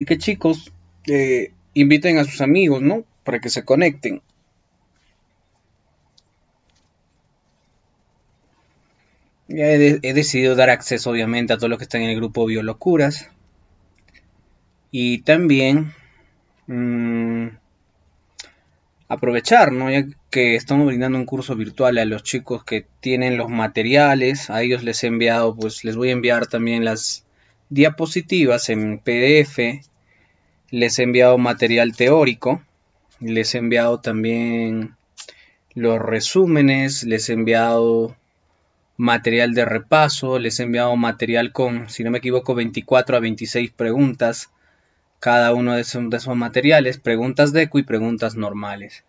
Y que chicos eh, inviten a sus amigos, ¿no? Para que se conecten. Ya he, decidido dar acceso, obviamente, a todos los que están en el grupo Biolocuras. Y también mm, aprovechar, ¿no? Ya que estamos brindando un curso virtual a los chicos que tienen los materiales. A ellos les he enviado, pues les voy a enviar también las diapositivas en PDF les he enviado material teórico, les he enviado también los resúmenes, les he enviado material de repaso, les he enviado material con, si no me equivoco, 24 a 26 preguntas, cada uno de esos, materiales, preguntas de eco y preguntas normales.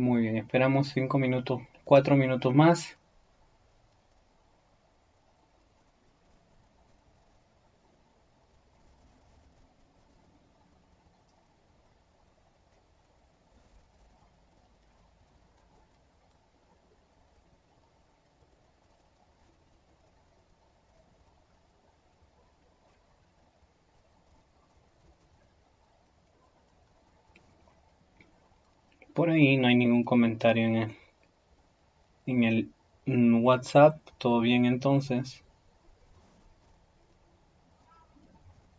Muy bien, esperamos 5 minutos, 4 minutos más por ahí, no hay ningún comentario en el, en el WhatsApp. Todo bien entonces.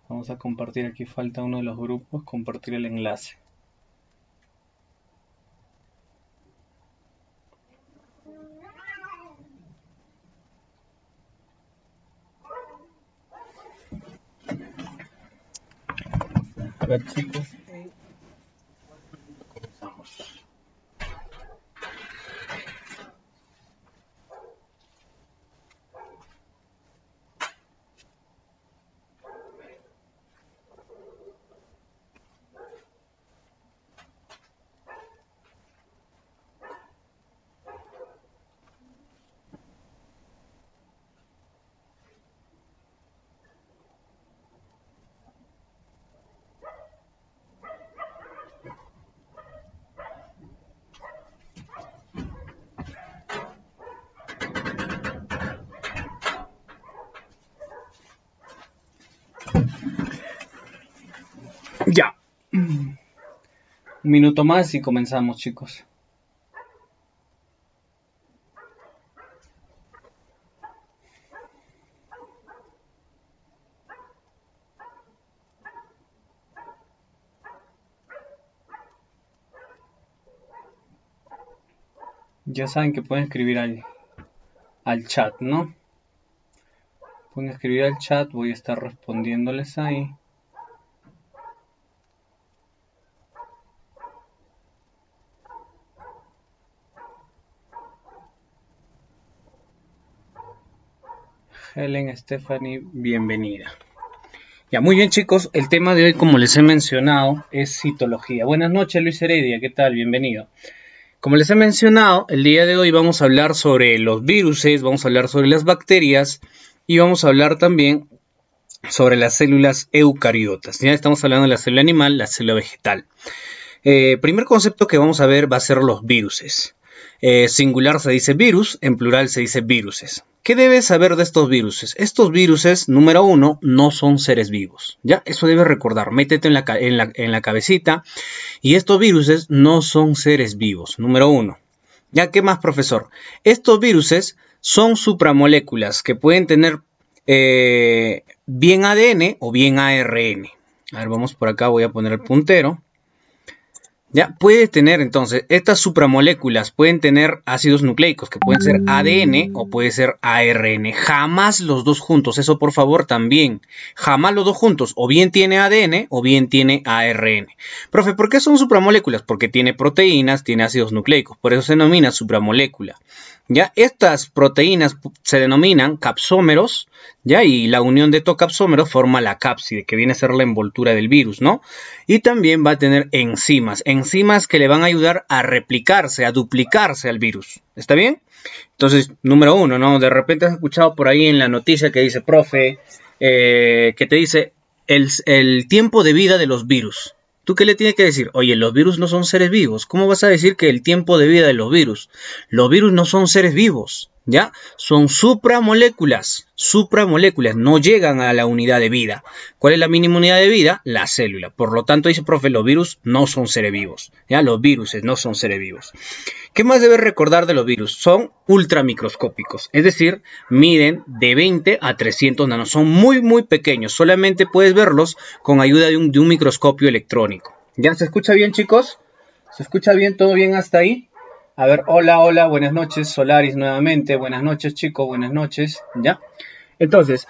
Vamos a compartir aquí, falta uno de los grupos, compartir el enlace. A ver chicos, comenzamos. minuto más y comenzamos, chicos. Ya saben que pueden escribir al, al chat, ¿no? Pueden escribir al chat, voy a estar respondiéndoles ahí. Helen Stephanie, bienvenida. Ya, muy bien chicos, el tema de hoy como les he mencionado es citología. Buenas noches Luis Heredia, ¿qué tal? Bienvenido. Como les he mencionado, el día de hoy vamos a hablar sobre los virus, vamos a hablar sobre las bacterias y vamos a hablar también sobre las células eucariotas. Ya estamos hablando de la célula animal, la célula vegetal. el eh, primer concepto que vamos a ver va a ser los viruses. Eh, singular se dice virus, en plural se dice viruses. ¿Qué debes saber de estos viruses? Estos viruses, número uno, no son seres vivos. ¿ya? Eso debes recordar, métete en la, en la, cabecita. Y estos viruses no son seres vivos, número uno. ¿Ya qué más, profesor? Estos viruses son supramoléculas que pueden tener eh, bien ADN o bien ARN. A ver, vamos por acá, voy a poner el puntero. Ya, puede tener entonces, estas supramoléculas pueden tener ácidos nucleicos que pueden ser ADN o puede ser ARN. Jamás los dos juntos, eso por favor también. Jamás los dos juntos, o bien tiene ADN o bien tiene ARN. Profe, ¿por qué son supramoléculas? Porque tiene proteínas, tiene ácidos nucleicos, por eso se denomina supramolécula. ¿ya? Estas proteínas se denominan capsómeros, ¿ya? Y la unión de estos capsómeros forma la cápside, que viene a ser la envoltura del virus, ¿no? Y también va a tener enzimas, enzimas que le van a ayudar a replicarse, a duplicarse al virus, ¿está bien? Entonces, número uno, ¿no? De repente has escuchado por ahí en la noticia que dice, profe, eh, que te dice el, el tiempo de vida de los virus qué le tienes que decir? Oye, los virus no son seres vivos. ¿Cómo vas a decir que el tiempo de vida de los virus? Los virus no son seres vivos. ¿ya? Son supramoléculas, supramoléculas, no llegan a la unidad de vida. ¿Cuál es la mínima unidad de vida? La célula. Por lo tanto, dice profe, los virus no son seres vivos, ¿ya? Los virus no son seres vivos. ¿Qué más debes recordar de los virus? Son ultramicroscópicos, es decir, miden de 20 a 300 nanos, son muy, muy pequeños, solamente puedes verlos con ayuda de un microscopio electrónico. ¿Ya se escucha bien, chicos? ¿Se escucha bien? ¿Todo bien hasta ahí? A ver, hola, hola, buenas noches, Solaris nuevamente, buenas noches chicos, buenas noches, ¿ya? Entonces,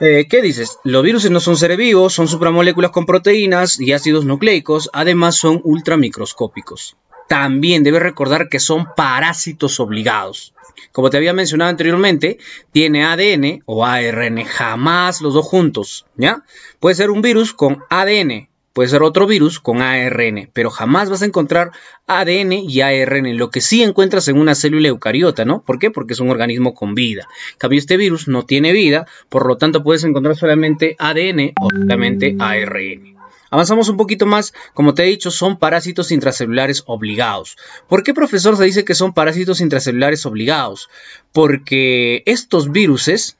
eh, ¿qué dices? Los virus no son seres vivos, son supramoléculas con proteínas y ácidos nucleicos, además son ultramicroscópicos. También debes recordar que son parásitos obligados. Como te había mencionado anteriormente, tiene ADN o ARN, jamás los dos juntos, ¿ya? Puede ser un virus con ADN, Puede ser otro virus con ARN, pero jamás vas a encontrar ADN y ARN, lo que sí encuentras en una célula eucariota, ¿no? ¿Por qué? Porque es un organismo con vida. En cambio, este virus no tiene vida, por lo tanto puedes encontrar solamente ADN o solamente ARN. Avanzamos un poquito más, como te he dicho, son parásitos intracelulares obligados. ¿Por qué, profesor, se dice que son parásitos intracelulares obligados? Porque estos viruses,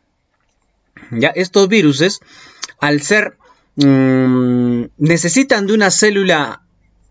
ya, estos viruses, al ser Mm, necesitan de una célula,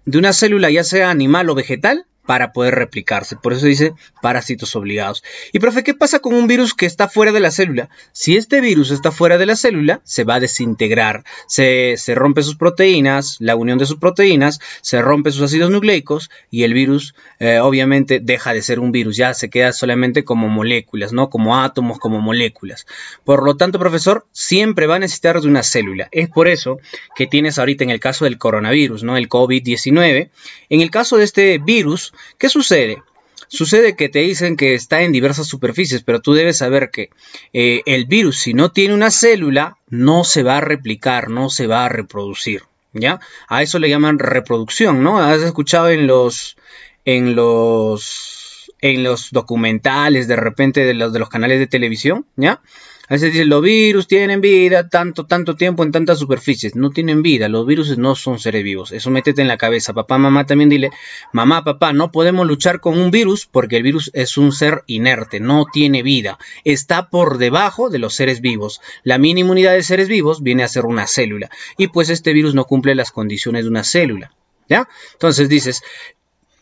de una célula ya sea animal o vegetal, para poder replicarse. Por eso dice parásitos obligados. Y profe, ¿qué pasa con un virus que está fuera de la célula? Si este virus está fuera de la célula, se va a desintegrar. Se, se rompe sus proteínas, la unión de sus proteínas, se rompe sus ácidos nucleicos y el virus eh, obviamente deja de ser un virus, ya se queda solamente como moléculas, ¿no? Como átomos, como moléculas. Por lo tanto, profesor, siempre va a necesitar de una célula. Es por eso que tienes ahorita en el caso del coronavirus, ¿no? El COVID-19. En el caso de este virus, ¿Qué sucede? Sucede que te dicen que está en diversas superficies, pero tú debes saber que eh, el virus, si no tiene una célula, no se va a replicar, no se va a reproducir. ¿Ya? A eso le llaman reproducción, ¿no? Has escuchado en los. en los. en los documentales, de repente, de los, de los canales de televisión, ¿ya? A veces dicen, los virus tienen vida tanto, tanto tiempo en tantas superficies. No tienen vida, los virus no son seres vivos. Eso métete en la cabeza. Papá, mamá también dile, mamá, papá, no podemos luchar con un virus porque el virus es un ser inerte, no tiene vida. Está por debajo de los seres vivos. La mínima inmunidad de seres vivos viene a ser una célula. Y pues este virus no cumple las condiciones de una célula. ¿Ya? Entonces dices,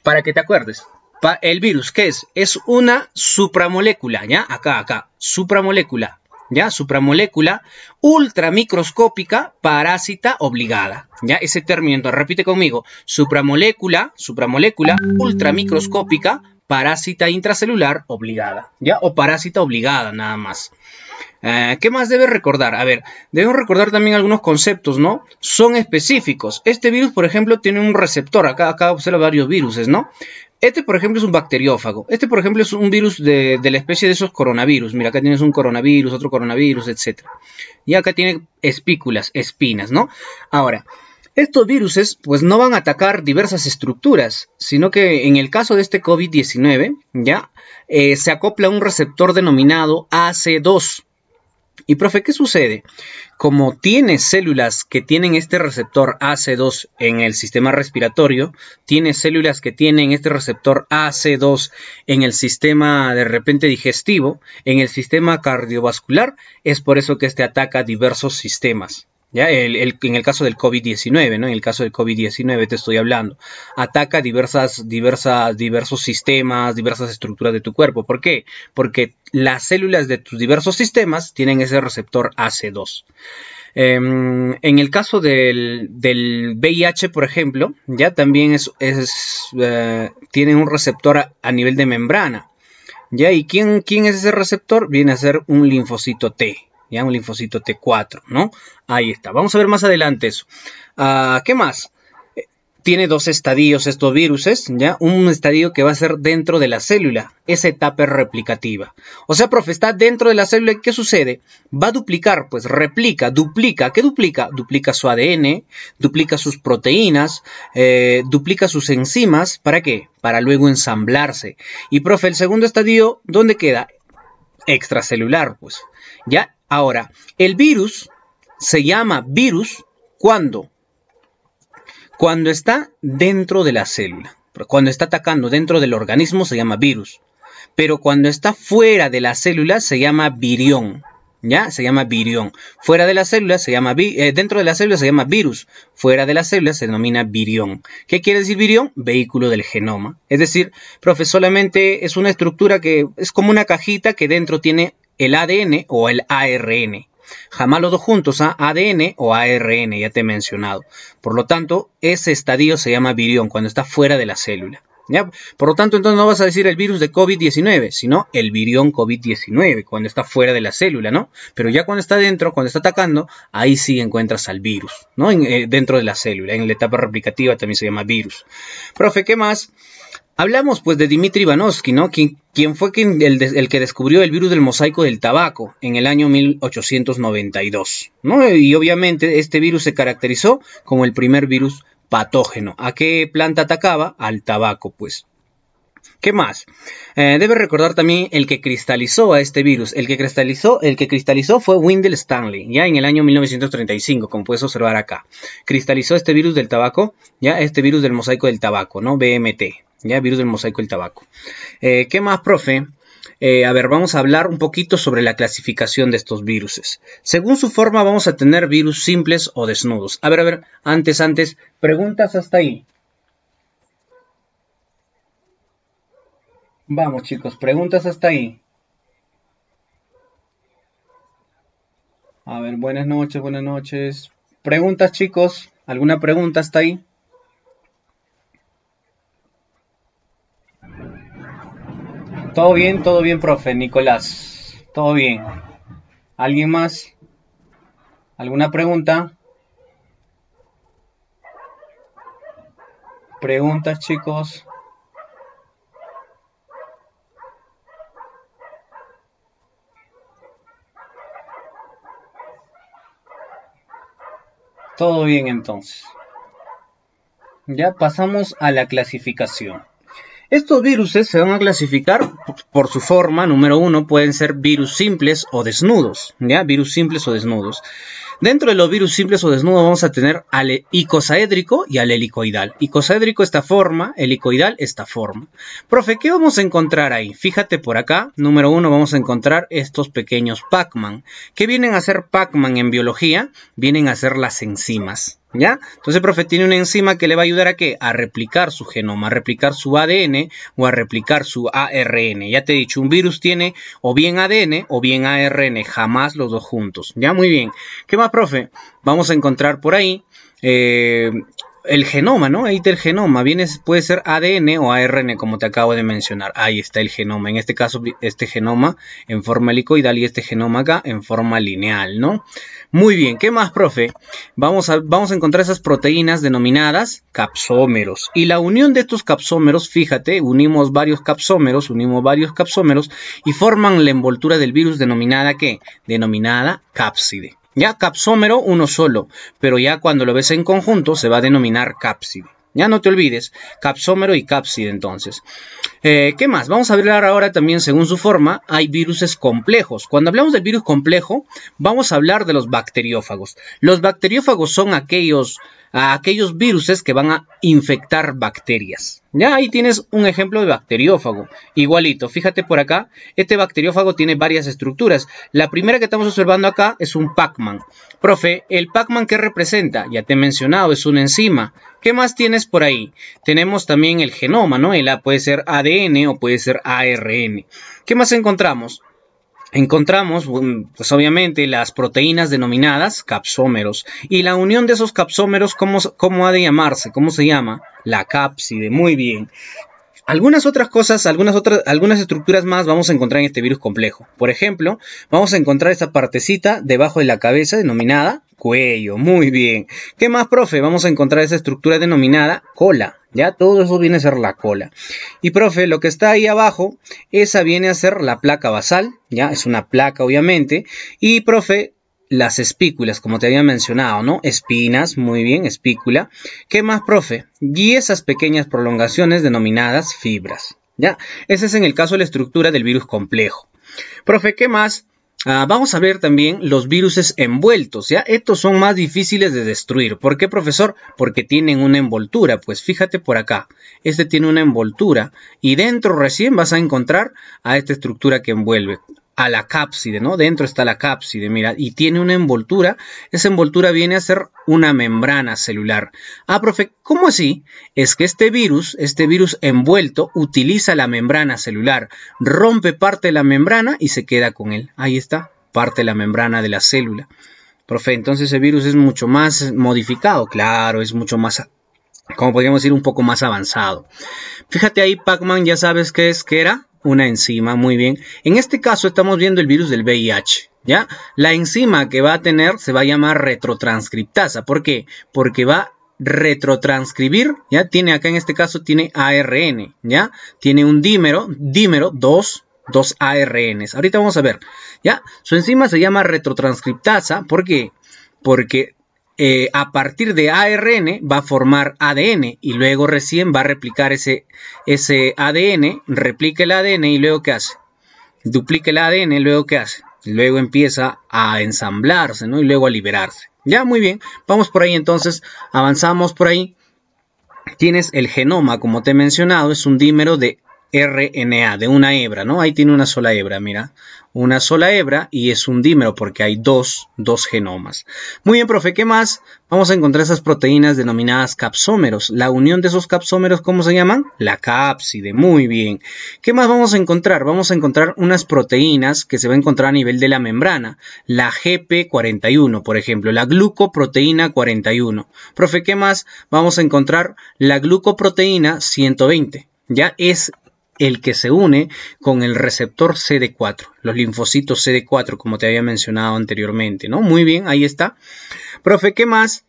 para que te acuerdes, el virus, ¿qué es? Es una supramolécula, ¿ya? Acá, acá, supramolécula ¿ya? Supramolécula ultramicroscópica parásita obligada, ¿ya? Ese término, repite conmigo, supramolécula, supramolécula ultramicroscópica parásita intracelular obligada, ¿ya? O parásita obligada nada más. Eh, ¿Qué más debe recordar? A ver, debemos recordar también algunos conceptos, ¿no? Son específicos. Este virus, por ejemplo, tiene un receptor. Acá, acá observa varios virus, ¿no? Este, por ejemplo, es un bacteriófago. Este, por ejemplo, es un virus de, la especie de esos coronavirus. Mira, acá tienes un coronavirus, otro coronavirus, etc. Y acá tiene espículas, espinas, ¿no? Ahora, estos viruses, pues no van a atacar diversas estructuras, sino que en el caso de este COVID-19, ya, eh, se acopla a un receptor denominado AC2. Y profe, ¿qué sucede? como tiene células que tienen este receptor AC2 en el sistema respiratorio, tiene células que tienen este receptor AC2 en el sistema de repente digestivo, en el sistema cardiovascular, es por eso que este ataca diversos sistemas en el caso del COVID-19, ¿no? En el caso del COVID-19 te estoy hablando. Ataca diversas, diversas, diversos sistemas, diversas estructuras de tu cuerpo. ¿Por qué? Porque las células de tus diversos sistemas tienen ese receptor AC2. Em, en el caso del, VIH, por ejemplo, ya también es, eh, tienen un receptor a, nivel de membrana. ¿Ya? ¿Y quién, quién es ese receptor? Viene a ser un linfocito T ya un linfocito T4, ¿no? Ahí está, vamos a ver más adelante eso. Ah, ¿Qué más? Eh, tiene dos estadios estos viruses, ¿ya? Un estadio que va a ser dentro de la célula, esa etapa replicativa. O sea, profe, está dentro de la célula, ¿qué sucede? Va a duplicar, pues replica, duplica, ¿qué duplica? Duplica su ADN, duplica sus proteínas, eh, duplica sus enzimas, ¿para qué? Para luego ensamblarse. Y profe, el segundo estadio, ¿dónde queda? Extracelular, pues. ¿Ya? Ahora, el virus se llama virus cuando cuando está dentro de la célula. Cuando está atacando dentro del organismo se llama virus, pero cuando está fuera de la célula se llama virión. ¿Ya? Se llama virión. Fuera de la célula se llama eh, dentro de la célula se llama virus. Fuera de la célula se denomina virión. ¿Qué quiere decir virión? Vehículo del genoma. Es decir, profe, solamente es una estructura que es como una cajita que dentro tiene el ADN o el ARN. Jamás los dos juntos, ADN ¿ah? o ARN, ya te he mencionado. Por lo tanto, ese estadio se llama virión, cuando está fuera de la célula. Por lo tanto, entonces no vas a decir el virus de COVID-19, sino el virión COVID-19, cuando está fuera de la célula, ¿no? Pero ya cuando está dentro, cuando está atacando, ahí sí encuentras al virus, ¿no? Eh, dentro de la célula, en la etapa replicativa también se llama virus. Profe, ¿qué más? Hablamos pues de Dimitri Ivanovsky, ¿no? Quién fue quien, el, que descubrió el virus del mosaico del tabaco en el año 1892. Y obviamente este virus se caracterizó como el primer virus patógeno. ¿A qué planta atacaba? Al tabaco, pues. ¿Qué más? Eh, debe recordar también el que cristalizó a este virus. El que cristalizó, el que cristalizó fue Wendell Stanley, ya en el año 1935, como puedes observar acá. Cristalizó este virus del tabaco, ya este virus del mosaico del tabaco, ¿no? BMT. ¿ya? Virus del mosaico el tabaco. Eh, ¿Qué más, profe? Eh, a ver, vamos a hablar un poquito sobre la clasificación de estos viruses. Según su forma, vamos a tener virus simples o desnudos. A ver, a ver, antes, antes, preguntas hasta ahí. Vamos, chicos, preguntas hasta ahí. A ver, buenas noches, buenas noches. Preguntas, chicos. ¿Alguna pregunta hasta ahí? Todo bien, todo bien, profe. Nicolás, todo bien. ¿Alguien más? ¿Alguna pregunta? Preguntas, chicos. Todo bien entonces. Ya pasamos a la clasificación. Estos virus se van a clasificar por su forma, número uno, pueden ser virus simples o desnudos, ¿ya? Virus simples o desnudos. Dentro de los virus simples o desnudos vamos a tener al icosaédrico y al helicoidal. Icosaédrico esta forma, helicoidal esta forma. Profe, ¿qué vamos a encontrar ahí? Fíjate por acá, número uno vamos a encontrar estos pequeños Pac-Man. ¿Qué vienen a ser Pac-Man en biología? Vienen a ser las enzimas. ¿Ya? Entonces profe tiene una enzima que le va a ayudar a qué? A replicar su genoma, a replicar su ADN o a replicar su ARN. Ya te he dicho, un virus tiene o bien ADN o bien ARN, jamás los dos juntos. Ya, muy bien. ¿Qué más, profe? Vamos a encontrar por ahí eh, el genoma, ¿no? Ahí está el genoma. puede ser ADN o ARN, como te acabo de mencionar. Ahí está el genoma. En este caso, este genoma en forma helicoidal y este genoma acá en forma lineal, ¿no? Muy bien, ¿qué más, profe? Vamos a, vamos a encontrar esas proteínas denominadas capsómeros. Y la unión de estos capsómeros, fíjate, unimos varios capsómeros, unimos varios capsómeros y forman la envoltura del virus denominada ¿qué? Denominada cápside. Ya capsómero uno solo, pero ya cuando lo ves en conjunto se va a denominar cápside. Ya no te olvides, capsómero y cápside entonces. Eh, ¿Qué más? Vamos a hablar ahora también según su forma, hay viruses complejos. Cuando hablamos del virus complejo, vamos a hablar de los bacteriófagos. Los bacteriófagos son aquellos, aquellos viruses que van a infectar bacterias. Ya ahí tienes un ejemplo de bacteriófago. Igualito, fíjate por acá, este bacteriófago tiene varias estructuras. La primera que estamos observando acá es un Pac-Man. Profe, ¿el Pac-Man qué representa? Ya te he mencionado, es una enzima. ¿Qué más tienes por ahí? Tenemos también el genoma, ¿no? El A puede ser ADN o puede ser ARN. ¿Qué más encontramos? Encontramos, pues obviamente, las proteínas denominadas capsómeros. Y la unión de esos capsómeros, ¿cómo, cómo ha de llamarse? ¿Cómo se llama? La cápside. Muy bien. Algunas otras cosas, algunas otras, algunas estructuras más vamos a encontrar en este virus complejo. Por ejemplo, vamos a encontrar esta partecita debajo de la cabeza denominada cuello. Muy bien. ¿Qué más, profe? Vamos a encontrar esa estructura denominada cola. Ya todo eso viene a ser la cola. Y profe, lo que está ahí abajo, esa viene a ser la placa basal, ya es una placa obviamente. Y profe, las espículas, como te había mencionado, ¿no? Espinas, muy bien, espícula. ¿Qué más, profe? Y esas pequeñas prolongaciones denominadas fibras. ¿Ya? Ese es en el caso de la estructura del virus complejo. Profe, ¿qué más? Ah, vamos a ver también los virus envueltos, ¿ya? Estos son más difíciles de destruir. ¿Por qué, profesor? Porque tienen una envoltura. Pues fíjate por acá. Este tiene una envoltura y dentro recién vas a encontrar a esta estructura que envuelve a la cápside, ¿no? Dentro está la cápside, mira, y tiene una envoltura. Esa envoltura viene a ser una membrana celular. Ah, profe, ¿cómo así? Es que este virus, este virus envuelto, utiliza la membrana celular, rompe parte de la membrana y se queda con él. Ahí está, parte de la membrana de la célula. Profe, entonces ese virus es mucho más modificado, claro, es mucho más como podríamos decir, un poco más avanzado. Fíjate ahí, Pac-Man, ya sabes qué es, que era una enzima, muy bien. En este caso estamos viendo el virus del VIH, ¿ya? La enzima que va a tener se va a llamar retrotranscriptasa. ¿Por qué? Porque va a retrotranscribir, ¿ya? Tiene acá en este caso tiene ARN, ¿ya? Tiene un dímero, dímero 2, dos ARNs. Ahorita vamos a ver, ¿ya? Su enzima se llama retrotranscriptasa, ¿por qué? Porque eh, a partir de ARN va a formar ADN y luego recién va a replicar ese, ese ADN, replica el ADN y luego ¿qué hace? Duplica el ADN, y luego ¿qué hace? luego empieza a ensamblarse, ¿no? Y luego a liberarse. Ya, muy bien, vamos por ahí entonces, avanzamos por ahí. Tienes el genoma, como te he mencionado, es un dímero de RNA de una hebra, ¿no? Ahí tiene una sola hebra, mira, una sola hebra y es un dímero porque hay dos, dos genomas. Muy bien, profe, ¿qué más? Vamos a encontrar esas proteínas denominadas capsómeros. La unión de esos capsómeros, ¿cómo se llaman? La cápside, muy bien. ¿Qué más vamos a encontrar? Vamos a encontrar unas proteínas que se va a encontrar a nivel de la membrana, la GP41, por ejemplo, la glucoproteína 41. Profe, ¿qué más? Vamos a encontrar la glucoproteína 120. Ya es el que se une con el receptor CD4, los linfocitos CD4, como te había mencionado anteriormente, ¿no? Muy bien, ahí está. Profe, ¿qué más?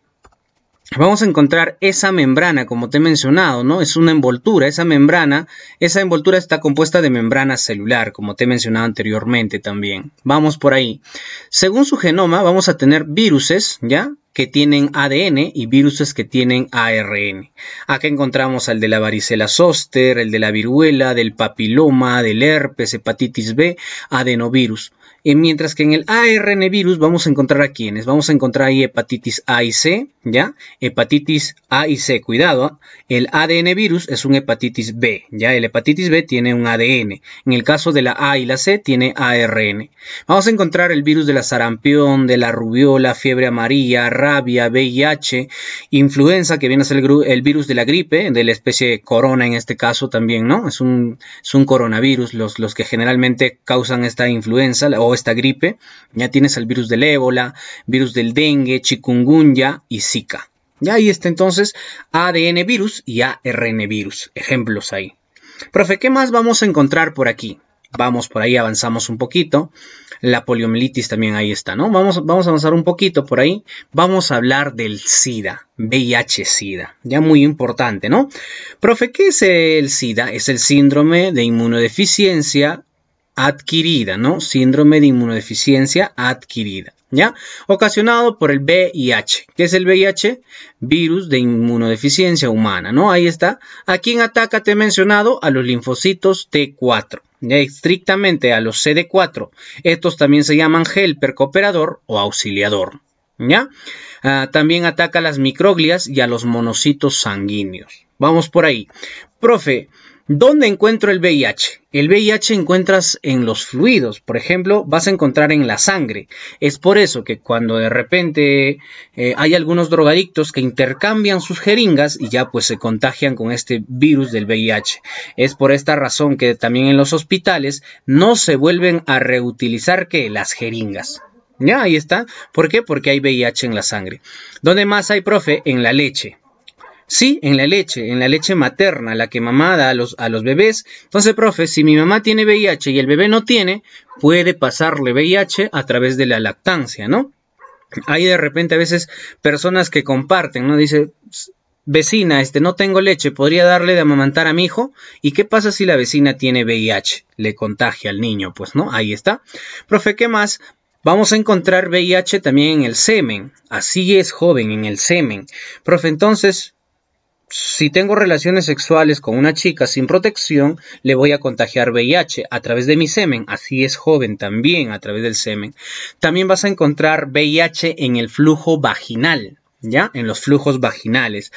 vamos a encontrar esa membrana, como te he mencionado, ¿no? Es una envoltura, esa membrana, esa envoltura está compuesta de membrana celular, como te he mencionado anteriormente también. Vamos por ahí. Según su genoma, vamos a tener viruses, ¿ya? que tienen ADN y viruses que tienen ARN. Acá encontramos al de la varicela zoster, el de la viruela, del papiloma, del herpes, hepatitis B, adenovirus. Eh, mientras que en el ARN virus vamos a encontrar a quienes. Vamos a encontrar ahí hepatitis A y C, ¿ya? Hepatitis A y C, cuidado. ¿ah? El ADN virus es un hepatitis B, ¿ya? El hepatitis B tiene un ADN. En el caso de la A y la C tiene ARN. Vamos a encontrar el virus de la sarampión, de la rubiola, fiebre amarilla, rabia, VIH, influenza, que viene a ser el, virus de la gripe, de la especie corona en este caso también, ¿no? Es un, un coronavirus los, los que generalmente causan esta influenza o esta gripe, ya tienes el virus del ébola, virus del dengue, chikungunya y zika. Ya ahí está entonces ADN virus y ARN virus, ejemplos ahí. Profe, ¿qué más vamos a encontrar por aquí? Vamos por ahí, avanzamos un poquito. La poliomielitis también ahí está, ¿no? Vamos, vamos a avanzar un poquito por ahí. Vamos a hablar del SIDA, VIH-SIDA, ya muy importante, ¿no? Profe, ¿qué es el SIDA? Es el síndrome de inmunodeficiencia adquirida, ¿no? Síndrome de inmunodeficiencia adquirida, ¿ya? Ocasionado por el VIH. ¿Qué es el VIH? Virus de inmunodeficiencia humana, ¿no? Ahí está. ¿A quién ataca? Te he mencionado a los linfocitos T4. Estrictamente a los CD4. Estos también se llaman helper cooperador o auxiliador. ¿Ya? Ah, también ataca a las microglias y a los monocitos sanguíneos. Vamos por ahí. Profe, ¿Dónde encuentro el VIH? El VIH encuentras en los fluidos, por ejemplo, vas a encontrar en la sangre. Es por eso que cuando de repente eh, hay algunos drogadictos que intercambian sus jeringas y ya pues se contagian con este virus del VIH. Es por esta razón que también en los hospitales no se vuelven a reutilizar que las jeringas. Ya, ahí está. ¿Por qué? Porque hay VIH en la sangre. ¿Dónde más hay, profe? En la leche. Sí, en la leche, en la leche materna, la que mamá da a los, a los bebés. Entonces, profe, si mi mamá tiene VIH y el bebé no tiene, puede pasarle VIH a través de la lactancia, ¿no? Hay de repente a veces personas que comparten, ¿no? Dice, vecina, este, no tengo leche, podría darle de amamantar a mi hijo. ¿Y qué pasa si la vecina tiene VIH? Le contagia al niño, pues, ¿no? Ahí está. Profe, ¿qué más? Vamos a encontrar VIH también en el semen. Así es, joven, en el semen. Profe, entonces, si tengo relaciones sexuales con una chica sin protección, le voy a contagiar VIH a través de mi semen. Así es joven también a través del semen. También vas a encontrar VIH en el flujo vaginal. ¿Ya? En los flujos vaginales.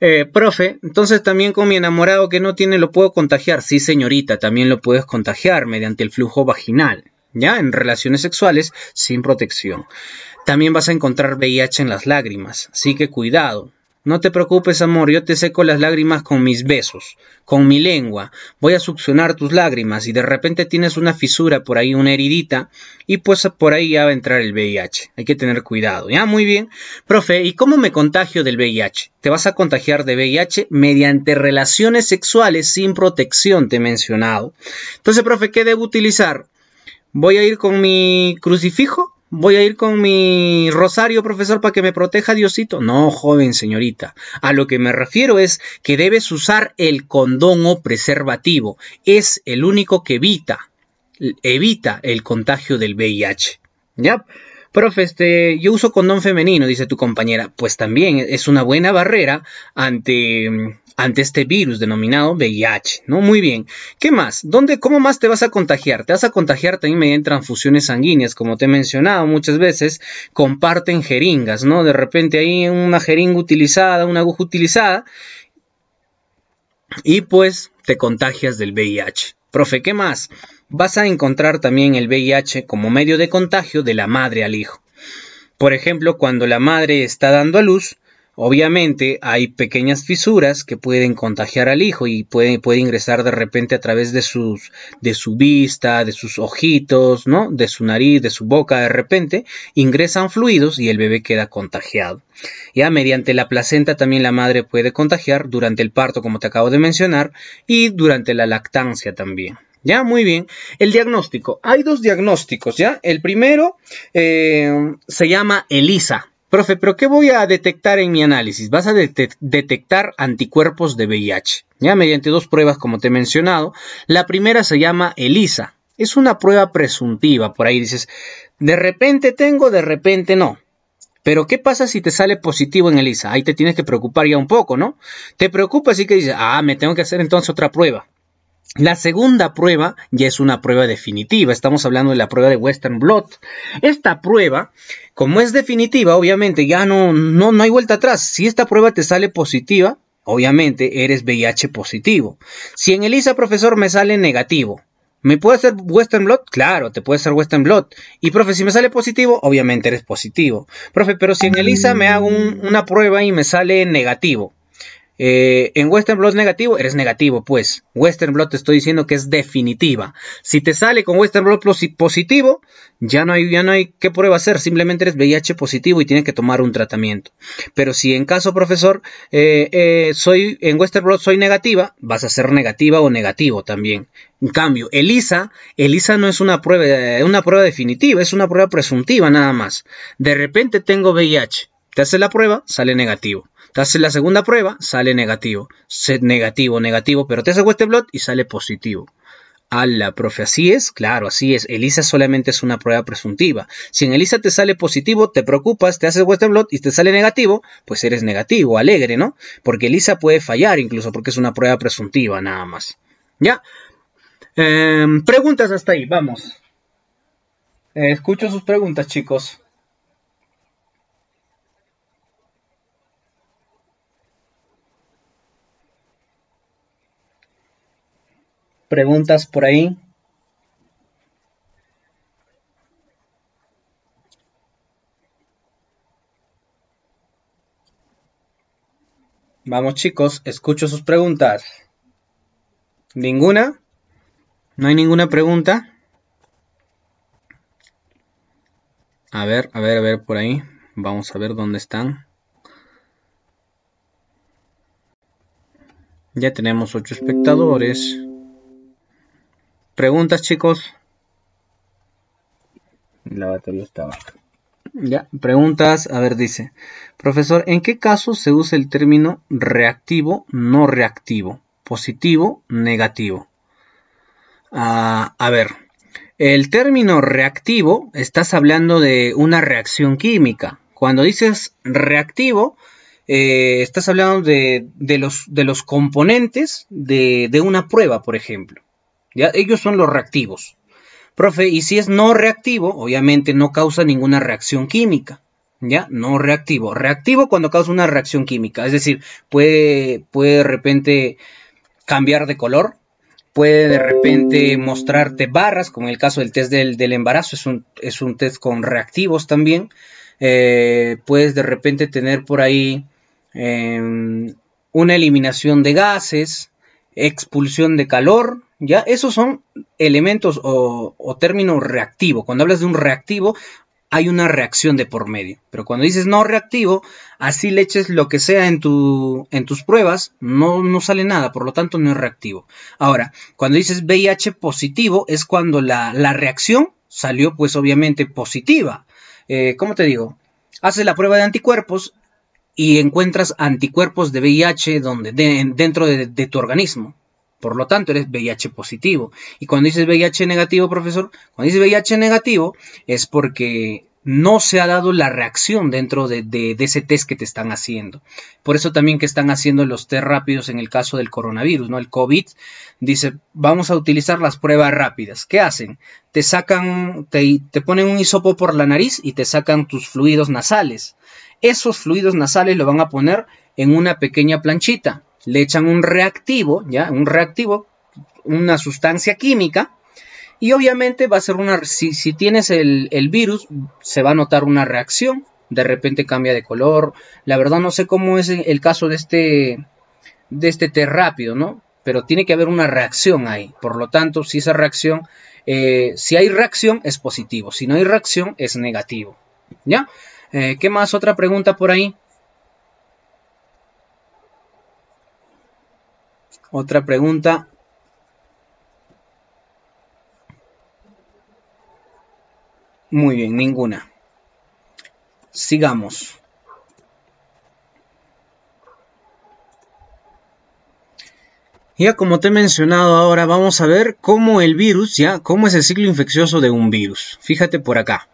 Eh, profe, entonces también con mi enamorado que no tiene lo puedo contagiar. Sí, señorita, también lo puedes contagiar mediante el flujo vaginal. ¿Ya? En relaciones sexuales sin protección. También vas a encontrar VIH en las lágrimas. Así que cuidado. No te preocupes, amor, yo te seco las lágrimas con mis besos, con mi lengua. Voy a succionar tus lágrimas y de repente tienes una fisura por ahí, una heridita, y pues por ahí ya va a entrar el VIH. Hay que tener cuidado. Ya, muy bien. Profe, ¿y cómo me contagio del VIH? Te vas a contagiar de VIH mediante relaciones sexuales sin protección, te he mencionado. Entonces, profe, ¿qué debo utilizar? Voy a ir con mi crucifijo voy a ir con mi rosario, profesor, para que me proteja Diosito. No, joven señorita. A lo que me refiero es que debes usar el condón o preservativo. Es el único que evita, evita el contagio del VIH. ¿Ya? Profe, este, yo uso condón femenino, dice tu compañera. Pues también es una buena barrera ante ante este virus denominado VIH, ¿no? Muy bien. ¿Qué más? ¿Dónde, cómo más te vas a contagiar? Te vas a contagiar también mediante transfusiones sanguíneas, como te he mencionado muchas veces, comparten jeringas, ¿no? De repente hay una jeringa utilizada, una aguja utilizada, y pues te contagias del VIH. Profe, ¿qué más? Vas a encontrar también el VIH como medio de contagio de la madre al hijo. Por ejemplo, cuando la madre está dando a luz, Obviamente hay pequeñas fisuras que pueden contagiar al hijo y puede, ingresar de repente a través de, sus, de su vista, de sus ojitos, ¿no? De su nariz, de su boca, de repente ingresan fluidos y el bebé queda contagiado. Ya mediante la placenta también la madre puede contagiar durante el parto, como te acabo de mencionar, y durante la lactancia también. Ya, muy bien. El diagnóstico. Hay dos diagnósticos, ¿ya? El primero eh, se llama ELISA Profe, pero ¿qué voy a detectar en mi análisis? Vas a detectar anticuerpos de VIH, ya mediante dos pruebas como te he mencionado. La primera se llama ELISA. Es una prueba presuntiva, por ahí dices, de repente tengo, de repente no. Pero ¿qué pasa si te sale positivo en ELISA? Ahí te tienes que preocupar ya un poco, ¿no? Te preocupa así que dices, ah, me tengo que hacer entonces otra prueba. La segunda prueba ya es una prueba definitiva, estamos hablando de la prueba de Western Blot. Esta prueba, como es definitiva, obviamente ya no, no, hay vuelta atrás. Si esta prueba te sale positiva, obviamente eres VIH positivo. Si en ELISA, profesor, me sale negativo, ¿Me puede hacer Western Blot? Claro, te puede hacer Western Blot. Y, profe, si me sale positivo, obviamente eres positivo. Profe, pero si en ELISA me hago una prueba y me sale negativo, eh, en Western blot negativo, eres negativo, pues. Western blot te estoy diciendo que es definitiva. Si te sale con Western blot positivo, ya no hay, ya no hay qué prueba hacer. Simplemente eres VIH positivo y tienes que tomar un tratamiento. Pero si en caso, profesor, eh, eh, soy, en Western blot soy negativa, vas a ser negativa o negativo también. En cambio, ELISA, ELISA no es una prueba, una prueba definitiva, es una prueba presuntiva nada más. De repente tengo VIH. Te hace la prueba, sale negativo. Te haces la segunda prueba, sale negativo. Set negativo, negativo, pero te haces Westerblot y sale positivo. Ala, profe, así es, claro, así es. ELISA solamente es una prueba presuntiva. Si en ELISA te sale positivo, te preocupas, te haces Western y te sale negativo, pues eres negativo, alegre, ¿no? Porque ELISA puede fallar incluso porque es una prueba presuntiva nada más. ¿Ya? Em, preguntas hasta ahí, vamos. Eh, escucho sus preguntas, chicos. preguntas por ahí. Vamos chicos, escucho sus preguntas. ¿Ninguna? ¿No hay ninguna pregunta? A ver, a ver, a ver por ahí. Vamos a ver dónde están. Ya tenemos ocho espectadores. ¿Preguntas, chicos? La batería está baja. Ya, preguntas, a ver, dice, profesor, ¿en qué caso se usa el término reactivo, no reactivo, positivo, negativo? Ah, a ver, el término reactivo, estás hablando de una reacción química. Cuando dices reactivo, eh, estás hablando de, los, de los componentes de una prueba, por ejemplo. Ellos son los reactivos. Profe, y si es no reactivo, obviamente no causa ninguna reacción química. ¿Ya? No reactivo. Reactivo cuando causa una reacción química. Es decir, puede, puede de repente cambiar de color, puede de repente mostrarte barras, como en el caso del test del, embarazo, es un, test con reactivos también. Eh, puedes de repente tener por ahí em, una eliminación de gases, expulsión de calor, ¿Ya? Esos son elementos o, término reactivo. Cuando hablas de un reactivo, hay una reacción de por medio. Pero cuando dices no reactivo, así le eches lo que sea en, tu, en tus pruebas, no, no, sale nada, por lo tanto no es reactivo. Ahora, cuando dices VIH positivo, es cuando la, la reacción salió pues obviamente positiva. Eh, ¿Cómo te digo? Haces la prueba de anticuerpos y encuentras anticuerpos de VIH donde, dentro de tu organismo. Por lo tanto, eres VIH positivo. Y cuando dices VIH negativo, profesor, cuando dices VIH negativo es porque no se ha dado la reacción dentro de, ese test que te están haciendo. Por eso también que están haciendo los test rápidos en el caso del coronavirus, ¿no? El COVID dice, vamos a utilizar las pruebas rápidas. ¿Qué hacen? Te sacan, te, te ponen un hisopo por la nariz y te sacan tus fluidos nasales. Esos fluidos nasales lo van a poner en una pequeña planchita le echan un reactivo, ¿ya? Un reactivo, una sustancia química, y obviamente va a ser una, si, tienes el, virus, se va a notar una reacción, de repente cambia de color, la verdad no sé cómo es el caso de este, de este rápido, ¿no? Pero tiene que haber una reacción ahí, por lo tanto, si esa reacción, eh, si hay reacción es positivo, si no hay reacción es negativo, ¿ya? Eh, ¿Qué más? Otra pregunta por ahí. Otra pregunta. Muy bien, ninguna. Sigamos. Ya como te he mencionado ahora, vamos a ver cómo el virus, ya, cómo es el ciclo infeccioso de un virus. Fíjate por acá.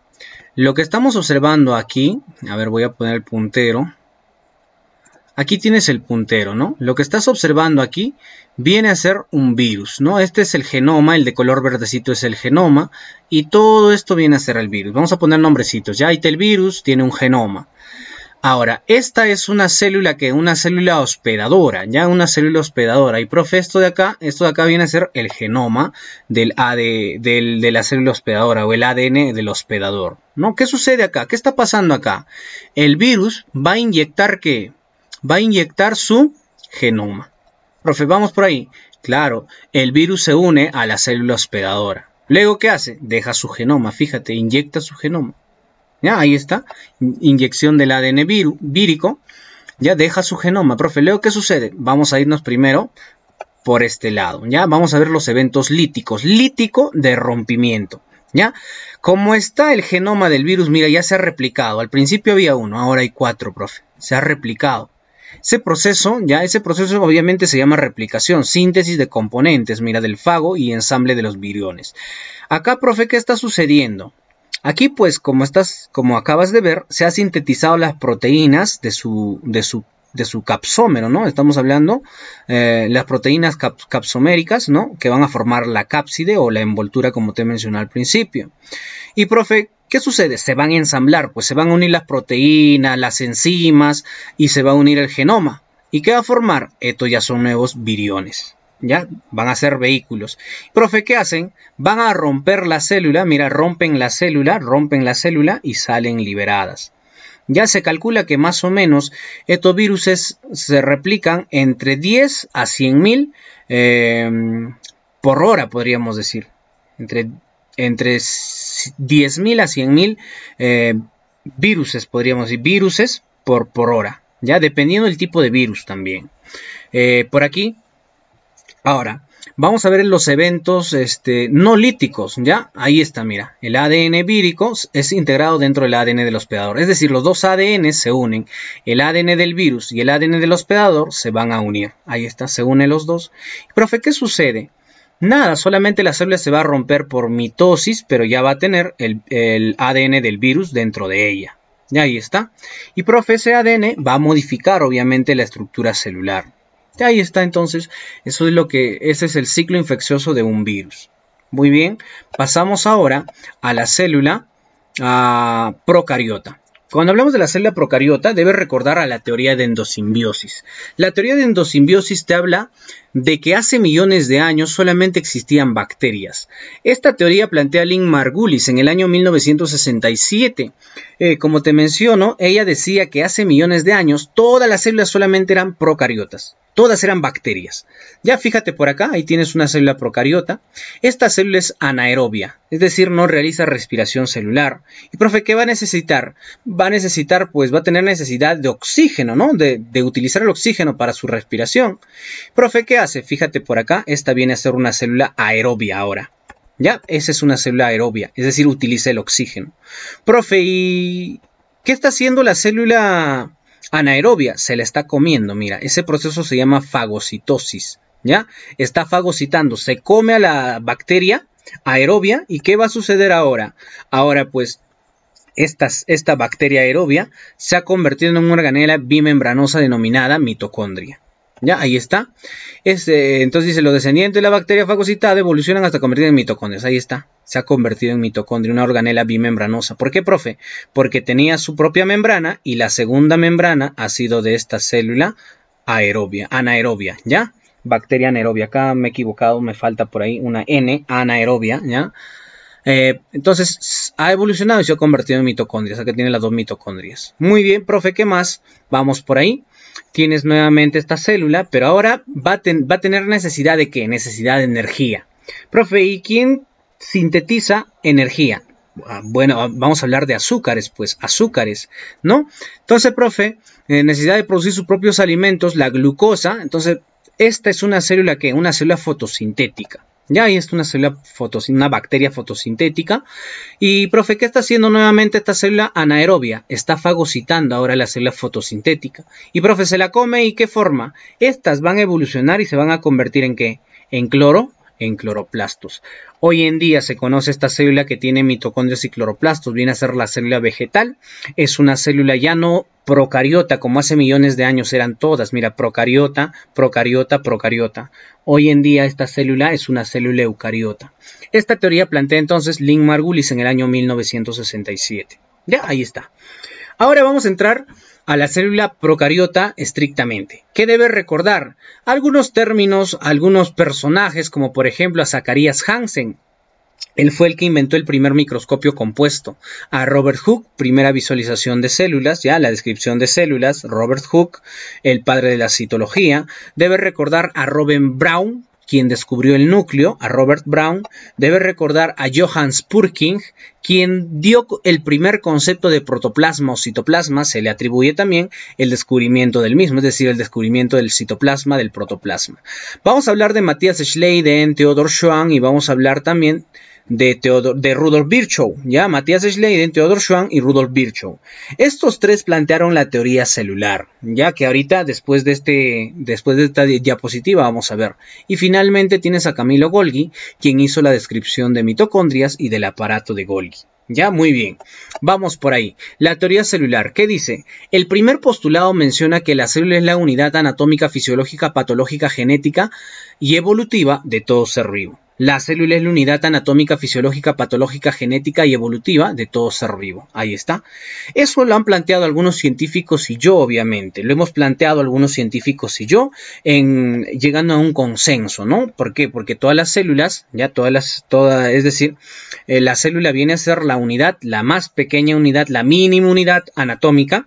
Lo que estamos observando aquí, a ver, voy a poner el puntero aquí tienes el puntero, ¿no? Lo que estás observando aquí viene a ser un virus, ¿no? Este es el genoma, el de color verdecito es el genoma, y todo esto viene a ser el virus. Vamos a poner nombrecitos, ya el virus tiene un genoma. Ahora, esta es una célula que una célula hospedadora, ya una célula hospedadora. Y profe, esto de acá, esto de acá viene a ser el genoma del de la célula hospedadora o el ADN del hospedador. ¿No? ¿Qué sucede acá? ¿Qué está pasando acá? El virus va a inyectar qué? va a inyectar su genoma. Profe, vamos por ahí. Claro, el virus se une a la célula hospedadora. Luego, ¿qué hace? Deja su genoma, fíjate, inyecta su genoma. Ya, ahí está, inyección del ADN vírico, ya deja su genoma. Profe, luego, ¿qué sucede? Vamos a irnos primero por este lado, ya, vamos a ver los eventos líticos, lítico de rompimiento, ya. ¿Cómo está el genoma del virus, mira, ya se ha replicado. Al principio había uno, ahora hay cuatro, profe. Se ha replicado. Ese proceso, ya ese proceso obviamente se llama replicación, síntesis de componentes, mira, del fago y ensamble de los viriones. Acá, profe, ¿qué está sucediendo? Aquí, pues, como estás, como acabas de ver, se ha sintetizado las proteínas de su, su, de su capsómero, ¿no? Estamos hablando de eh, las proteínas capsoméricas, ¿no? Que van a formar la cápside o la envoltura, como te mencioné al principio. Y, profe, ¿Qué sucede? Se van a ensamblar, pues se van a unir las proteínas, las enzimas y se va a unir el genoma. ¿Y qué va a formar? Estos ya son nuevos viriones. ¿Ya? Van a ser vehículos. Profe, ¿qué hacen? Van a romper la célula, mira, rompen la célula, rompen la célula y salen liberadas. Ya se calcula que más o menos estos virus se replican entre 10 a 100 mil eh, por hora, podríamos decir. Entre, entre 10.000 a 100.000 mil eh, viruses, podríamos decir, viruses por, por hora, ya dependiendo del tipo de virus también. Eh, por aquí, ahora, vamos a ver los eventos este, no líticos, ¿ya? Ahí está, mira, el ADN vírico es integrado dentro del ADN del hospedador, es decir, los dos ADN se unen, el ADN del virus y el ADN del hospedador se van a unir, ahí está, se unen los dos. Profe, ¿qué sucede? Nada, solamente la célula se va a romper por mitosis, pero ya va a tener el, ADN del virus dentro de ella. Y ahí está. Y profe, ese ADN va a modificar obviamente la estructura celular. Y ahí está entonces, eso es lo que, ese es el ciclo infeccioso de un virus. Muy bien, pasamos ahora a la célula a ah, procariota. Cuando hablamos de la célula procariota, debes recordar a la teoría de endosimbiosis. La teoría de endosimbiosis te habla de que hace millones de años solamente existían bacterias. Esta teoría plantea Lynn Margulis en el año 1967. Eh, como te menciono, ella decía que hace millones de años todas las células solamente eran procariotas. Todas eran bacterias. Ya fíjate por acá, ahí tienes una célula procariota. Esta célula es anaerobia, es decir, no realiza respiración celular. Y profe, ¿qué va a necesitar? Va a necesitar, pues va a tener necesidad de oxígeno, ¿no? De, de utilizar el oxígeno para su respiración. Profe, ¿qué Fíjate por acá, esta viene a ser una célula aerobia ahora. ¿Ya? Esa es una célula aerobia, es decir, utiliza el oxígeno. Profe, ¿y qué está haciendo la célula anaerobia? Se la está comiendo, mira, ese proceso se llama fagocitosis, ¿ya? Está fagocitando, se come a la bacteria aerobia y ¿qué va a suceder ahora? Ahora pues esta, esta bacteria aerobia se ha convertido en una organela bimembranosa denominada mitocondria. Ya, ahí está. Este, entonces dice, los descendientes de la bacteria fagocitada evolucionan hasta convertirse en mitocondrias. Ahí está. Se ha convertido en mitocondria, una organela bimembranosa. ¿Por qué, profe? Porque tenía su propia membrana y la segunda membrana ha sido de esta célula aerobia, anaerobia, ¿ya? Bacteria anaerobia. Acá me he equivocado, me falta por ahí una N, anaerobia, ¿ya? Eh, entonces ha evolucionado y se ha convertido en mitocondrias. que tiene las dos mitocondrias. Muy bien, profe, ¿qué más? Vamos por ahí tienes nuevamente esta célula, pero ahora va a, tener necesidad de que Necesidad de energía. Profe, ¿y quién sintetiza energía? Ah, bueno, ah, vamos a hablar de azúcares, pues azúcares, ¿no? Entonces, profe, eh, necesidad de producir sus propios alimentos, la glucosa, entonces esta es una célula que, una célula fotosintética. Ya, y es una célula una bacteria fotosintética. Y, profe, ¿qué está haciendo nuevamente esta célula anaerobia? Está fagocitando ahora la célula fotosintética. Y, profe, se la come y ¿qué forma? Estas van a evolucionar y se van a convertir en qué? En cloro en cloroplastos. Hoy en día se conoce esta célula que tiene mitocondrias y cloroplastos, viene a ser la célula vegetal, es una célula ya no procariota como hace millones de años eran todas, mira, procariota, procariota, procariota. Hoy en día esta célula es una célula eucariota. Esta teoría plantea entonces Lynn Margulis en el año 1967. Ya, ahí está. Ahora vamos a entrar a la célula procariota estrictamente. ¿Qué debe recordar? Algunos términos, algunos personajes, como por ejemplo a Zacarías Hansen, él fue el que inventó el primer microscopio compuesto. A Robert Hooke, primera visualización de células, ya la descripción de células, Robert Hooke, el padre de la citología. Debe recordar a Robin Brown, quien descubrió el núcleo, a Robert Brown, debe recordar a Johannes Spurking, quien dio el primer concepto de protoplasma o citoplasma, se le atribuye también el descubrimiento del mismo, es decir, el descubrimiento del citoplasma, del protoplasma. Vamos a hablar de Matthias Schleiden, Theodor Schwann y vamos a hablar también de, Rudolf Virchow, ya Matthias Schleiden, Theodor Schwann y Rudolf Virchow. Estos tres plantearon la teoría celular, ya que ahorita después de este después de esta diapositiva vamos a ver. Y finalmente tienes a Camilo Golgi, quien hizo la descripción de mitocondrias y del aparato de Golgi. Ya, muy bien. Vamos por ahí. La teoría celular, ¿qué dice? El primer postulado menciona que la célula es la unidad anatómica, fisiológica, patológica, genética y evolutiva de todo ser vivo. La célula es la unidad anatómica, fisiológica, patológica, genética y evolutiva de todo ser vivo. Ahí está. Eso lo han planteado algunos científicos y yo, obviamente. Lo hemos planteado algunos científicos y yo en llegando a un consenso, ¿no? ¿Por qué? Porque todas las células, ya todas las, todas, es decir, eh, la célula viene a ser la unidad, la más pequeña unidad, la mínima unidad anatómica,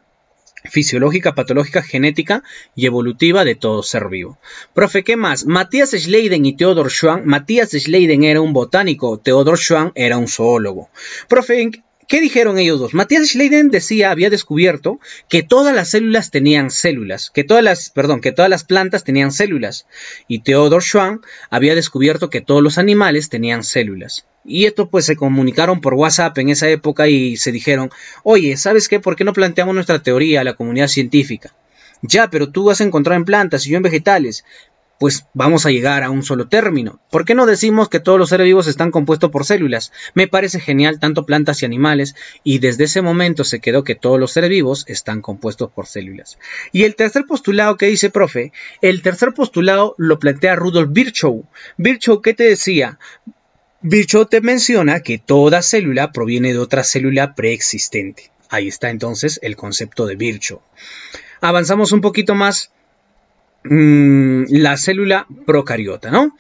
fisiológica, patológica, genética y evolutiva de todo ser vivo. Profe, ¿qué más? Matías Schleiden y Theodor Schwann. Matías Schleiden era un botánico, Theodor Schwann era un zoólogo. Profe, ¿Qué dijeron ellos dos? Matthias Schleiden decía, había descubierto que todas las células tenían células, que todas las, perdón, que todas las plantas tenían células. Y Theodor Schwann había descubierto que todos los animales tenían células. Y esto pues se comunicaron por WhatsApp en esa época y se dijeron, oye, ¿sabes qué? ¿Por qué no planteamos nuestra teoría a la comunidad científica? Ya, pero tú vas a encontrar en plantas y yo en vegetales pues vamos a llegar a un solo término. ¿Por qué no decimos que todos los seres vivos están compuestos por células? Me parece genial, tanto plantas y animales, y desde ese momento se quedó que todos los seres vivos están compuestos por células. Y el tercer postulado que dice, profe, el tercer postulado lo plantea Rudolf Virchow. Virchow, ¿qué te decía? Virchow te menciona que toda célula proviene de otra célula preexistente. Ahí está entonces el concepto de Virchow. Avanzamos un poquito más Mm, la célula procariota, ¿no?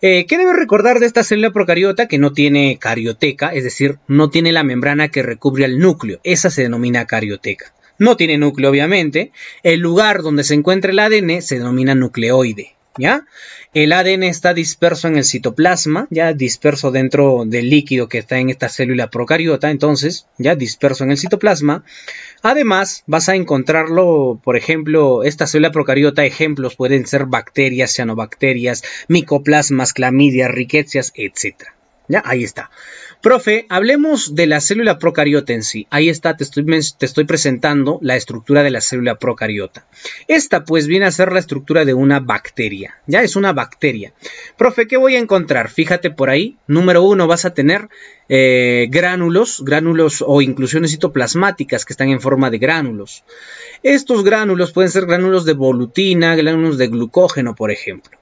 Eh, ¿Qué debe recordar de esta célula procariota que no tiene carioteca, es decir, no tiene la membrana que recubre al núcleo? Esa se denomina carioteca. No tiene núcleo, obviamente. El lugar donde se encuentra el ADN se denomina nucleoide. ¿Ya? El ADN está disperso en el citoplasma, ya disperso dentro del líquido que está en esta célula procariota, entonces, ya disperso en el citoplasma. Además, vas a encontrarlo, por ejemplo, esta célula procariota, ejemplos pueden ser bacterias, cianobacterias, micoplasmas, clamidias, riquecias, etc. Ya, ahí está. Profe, hablemos de la célula procariota en sí. Ahí está, te estoy, presentando la estructura de la célula procariota. Esta pues viene a ser la estructura de una bacteria. Ya es una bacteria. Profe, ¿qué voy a encontrar? Fíjate por ahí. Número uno, vas a tener eh, gránulos, gránulos o inclusiones citoplasmáticas que están en forma de gránulos. Estos gránulos pueden ser gránulos de volutina, gránulos de glucógeno, por ejemplo.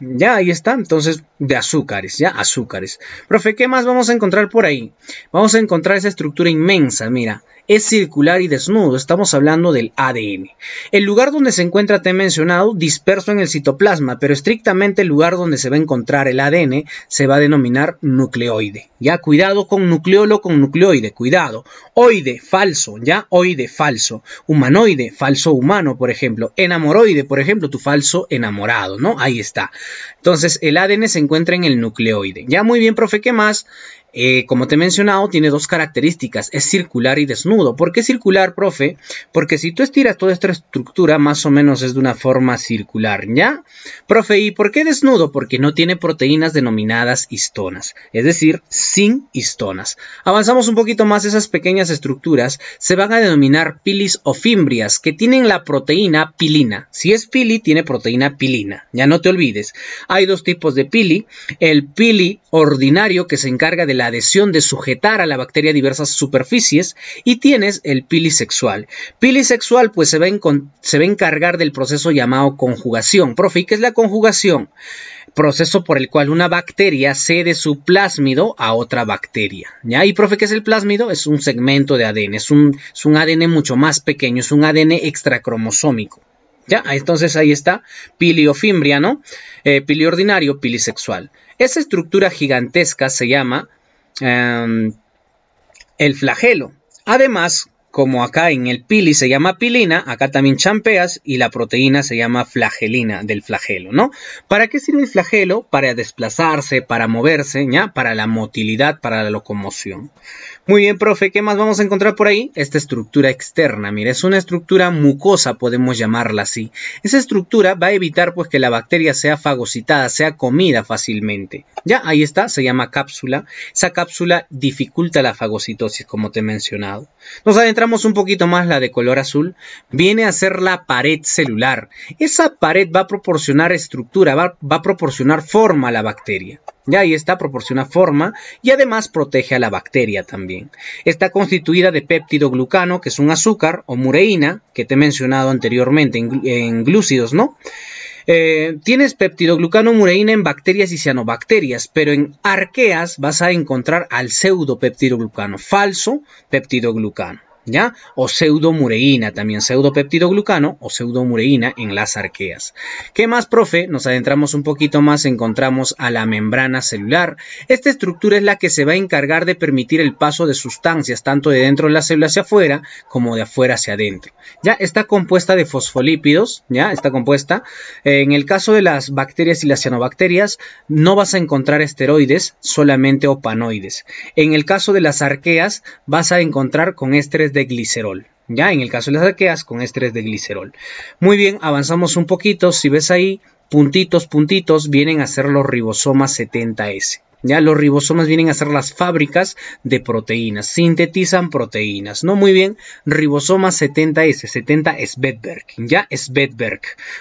Ya, ahí está. Entonces, de azúcares, ¿ya? Azúcares. Profe, ¿qué más vamos a encontrar por ahí? Vamos a encontrar esa estructura inmensa, mira. Es circular y desnudo, estamos hablando del ADN. El lugar donde se encuentra, te he mencionado, disperso en el citoplasma, pero estrictamente el lugar donde se va a encontrar el ADN se va a denominar nucleoide. Ya, cuidado con nucleolo, con nucleoide, cuidado. Oide, falso, ya, oide, falso. Humanoide, falso humano, por ejemplo. Enamoroide, por ejemplo, tu falso enamorado, ¿no? Ahí está. Entonces, el ADN se encuentra en el nucleoide. Ya muy bien, profe, ¿qué más? Eh, como te he mencionado, tiene dos características. Es circular y desnudo. ¿Por qué circular, profe? Porque si tú estiras toda esta estructura, más o menos es de una forma circular, ¿ya? Profe, ¿y por qué desnudo? Porque no tiene proteínas denominadas histonas, es decir, sin histonas. Avanzamos un poquito más, esas pequeñas estructuras se van a denominar pilis o fimbrias, que tienen la proteína pilina. Si es pili, tiene proteína pilina, ya no te olvides. Hay dos tipos de pili, el pili ordinario que se encarga de la adhesión de sujetar a la bacteria diversas superficies y tienes el pilisexual. Pilisexual pues se va, se va a encargar del proceso llamado conjugación. Profe, ¿y qué es la conjugación? proceso por el cual una bacteria cede su plásmido a otra bacteria. ¿ya? Y profe, ¿qué es el plásmido? Es un segmento de ADN, es un, ADN mucho más pequeño, es un ADN extracromosómico. ¿Ya? Entonces ahí está, piliofimbriano, eh, piliordinario, pilisexual. Esa estructura gigantesca se llama Em, el flagelo. Además, como acá en el pili se llama pilina, acá también champeas y la proteína se llama flagelina del flagelo, ¿no? ¿Para qué sirve el flagelo? Para desplazarse, para moverse, ¿ya? Para la motilidad, para la locomoción. Muy bien, profe, ¿qué más vamos a encontrar por ahí? Esta estructura externa, mira, es una estructura mucosa, podemos llamarla así. Esa estructura va a evitar pues que la bacteria sea fagocitada, sea comida fácilmente. Ya, ahí está, se llama cápsula. Esa cápsula dificulta la fagocitosis, como te he mencionado. Nos adentramos un poquito más la de color azul, viene a ser la pared celular. Esa pared va a proporcionar estructura, va, a proporcionar forma a la bacteria. Ya ahí está, proporciona forma y además protege a la bacteria también. Está constituida de peptidoglucano, que es un azúcar, o mureína, que te he mencionado anteriormente en, glúcidos, ¿no? Eh, tienes peptidoglucano mureína en bacterias y cianobacterias, pero en arqueas vas a encontrar al pseudopeptidoglucano, falso peptidoglucano. ¿ya? O pseudomureína, también pseudopeptidoglucano o pseudomureína en las arqueas. ¿Qué más, profe? Nos adentramos un poquito más, encontramos a la membrana celular. Esta estructura es la que se va a encargar de permitir el paso de sustancias, tanto de dentro de la célula hacia afuera como de afuera hacia adentro. Ya está compuesta de fosfolípidos, ya está compuesta. Eh, en el caso de las bacterias y las cianobacterias, no vas a encontrar esteroides, solamente opanoides. En el caso de las arqueas, vas a encontrar con estrés de de glicerol. Ya, en el caso de las arqueas, con estrés de glicerol. Muy bien, avanzamos un poquito. Si ves ahí, puntitos, puntitos, vienen a ser los ribosomas 70S. Ya los ribosomas vienen a ser las fábricas de proteínas, sintetizan proteínas, ¿no? Muy bien, ribosoma 70S, 70 Svedberg, ya Svedberg.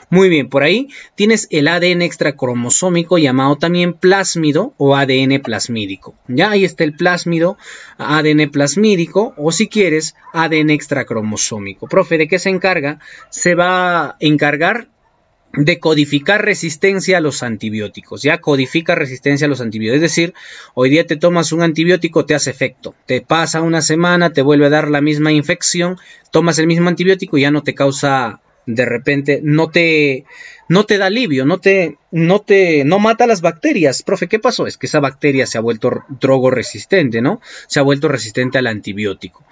Muy bien, por ahí tienes el ADN extracromosómico llamado también plásmido o ADN plasmídico. Ya ahí está el plásmido, ADN plasmídico o si quieres ADN extracromosómico. Profe, ¿de qué se encarga? Se va a encargar de codificar resistencia a los antibióticos. Ya codifica resistencia a los antibióticos. Es decir, hoy día te tomas un antibiótico, te hace efecto. Te pasa una semana, te vuelve a dar la misma infección, tomas el mismo antibiótico y ya no te causa de repente no te, no te da alivio, no te, no te, no mata las bacterias. Profe, ¿qué pasó? Es que esa bacteria se ha vuelto drogo resistente, ¿no? Se ha vuelto resistente al antibiótico.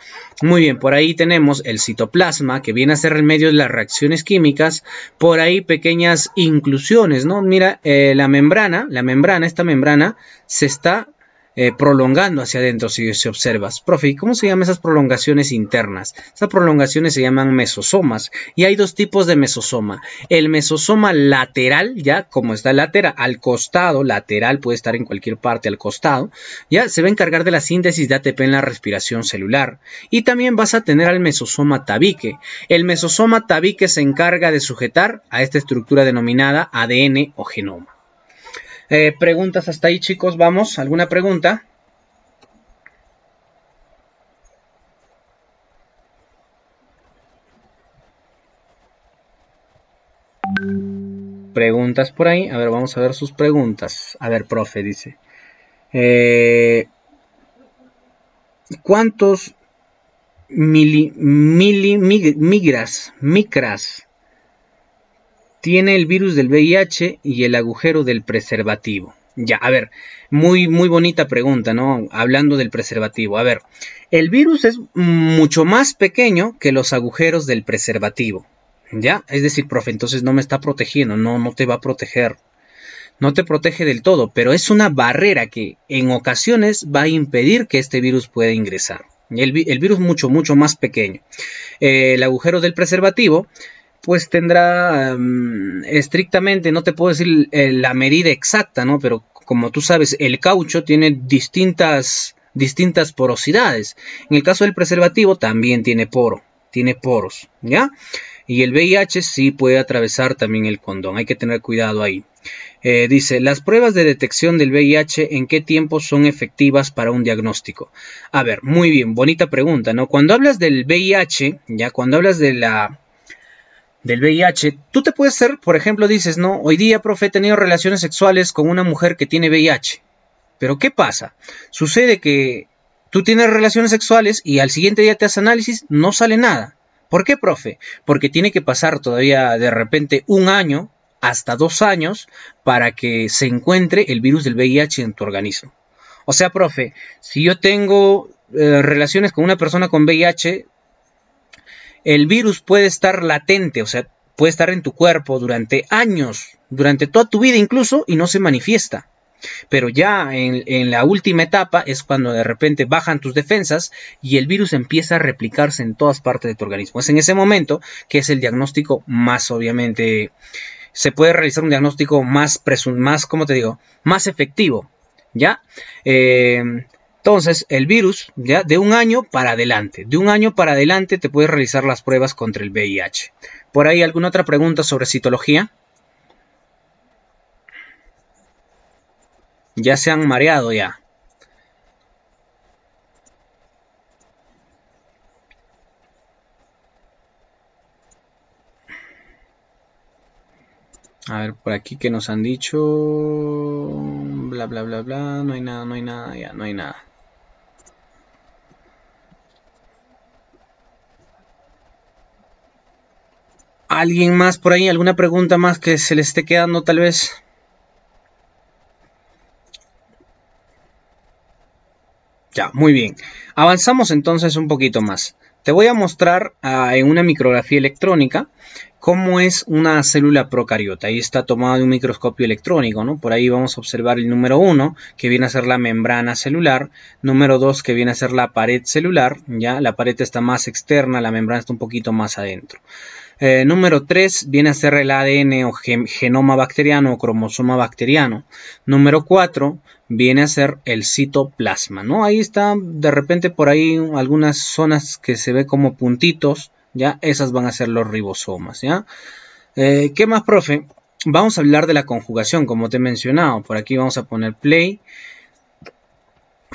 Muy bien, por ahí tenemos el citoplasma, que viene a ser el medio de las reacciones químicas. Por ahí pequeñas inclusiones, ¿no? Mira, eh, la membrana, la membrana, esta membrana, se está eh, prolongando hacia adentro si, si observas. Profe, cómo se llaman esas prolongaciones internas? Esas prolongaciones se llaman mesosomas y hay dos tipos de mesosoma. El mesosoma lateral, ya como está lateral, al costado, lateral puede estar en cualquier parte al costado, ya se va a encargar de la síntesis de ATP en la respiración celular. Y también vas a tener al mesosoma tabique. El mesosoma tabique se encarga de sujetar a esta estructura denominada ADN o genoma. Eh, preguntas hasta ahí, chicos. Vamos, ¿alguna pregunta? Preguntas por ahí. A ver, vamos a ver sus preguntas. A ver, profe, dice. Eh, ¿Cuántos mili, migras, micras tiene el virus del VIH y el agujero del preservativo. Ya, a ver, muy, muy bonita pregunta, ¿no? Hablando del preservativo. A ver, el virus es mucho más pequeño que los agujeros del preservativo. Ya, es decir, profe, entonces no me está protegiendo, no, no te va a proteger. No te protege del todo, pero es una barrera que en ocasiones va a impedir que este virus pueda ingresar. El, el virus mucho, mucho más pequeño. Eh, el agujero del preservativo pues tendrá mm, estrictamente, no te puedo decir eh, la medida exacta, ¿no? Pero como tú sabes, el caucho tiene distintas, distintas porosidades. En el caso del preservativo también tiene poro, tiene poros, ¿ya? Y el VIH sí puede atravesar también el condón, hay que tener cuidado ahí. Eh, dice, las pruebas de detección del VIH, ¿en qué tiempo son efectivas para un diagnóstico? A ver, muy bien, bonita pregunta, ¿no? Cuando hablas del VIH, ya cuando hablas de la del VIH, tú te puedes ser, por ejemplo, dices, no, hoy día, profe, he tenido relaciones sexuales con una mujer que tiene VIH. Pero ¿qué pasa? Sucede que tú tienes relaciones sexuales y al siguiente día te haces análisis, no sale nada. ¿Por qué, profe? Porque tiene que pasar todavía de repente un año hasta dos años para que se encuentre el virus del VIH en tu organismo. O sea, profe, si yo tengo eh, relaciones con una persona con VIH, el virus puede estar latente, o sea, puede estar en tu cuerpo durante años, durante toda tu vida incluso, y no se manifiesta. Pero ya en, la última etapa es cuando de repente bajan tus defensas y el virus empieza a replicarse en todas partes de tu organismo. Es en ese momento que es el diagnóstico más obviamente, se puede realizar un diagnóstico más, presun más ¿cómo te digo? Más efectivo, ¿ya? Eh, entonces, el virus, ya de un año para adelante, de un año para adelante te puedes realizar las pruebas contra el VIH. ¿Por ahí alguna otra pregunta sobre citología? Ya se han mareado ya. A ver, por aquí que nos han dicho. Bla, bla, bla, bla. No hay nada, no hay nada, ya, no hay nada. ¿Alguien más por ahí? ¿Alguna pregunta más que se le esté quedando tal vez? Ya, muy bien. Avanzamos entonces un poquito más. Te voy a mostrar ah, en una micrografía electrónica cómo es una célula procariota. Ahí está tomada de un microscopio electrónico, ¿no? Por ahí vamos a observar el número 1, que viene a ser la membrana celular, número 2, que viene a ser la pared celular, ¿ya? La pared está más externa, la membrana está un poquito más adentro. Eh, número 3 viene a ser el ADN o genoma bacteriano o cromosoma bacteriano. Número 4 viene a ser el citoplasma, ¿no? Ahí está, de repente por ahí algunas zonas que se ve como puntitos, ¿ya? Esas van a ser los ribosomas, ¿ya? Eh, ¿Qué más, profe? Vamos a hablar de la conjugación, como te he mencionado. Por aquí vamos a poner play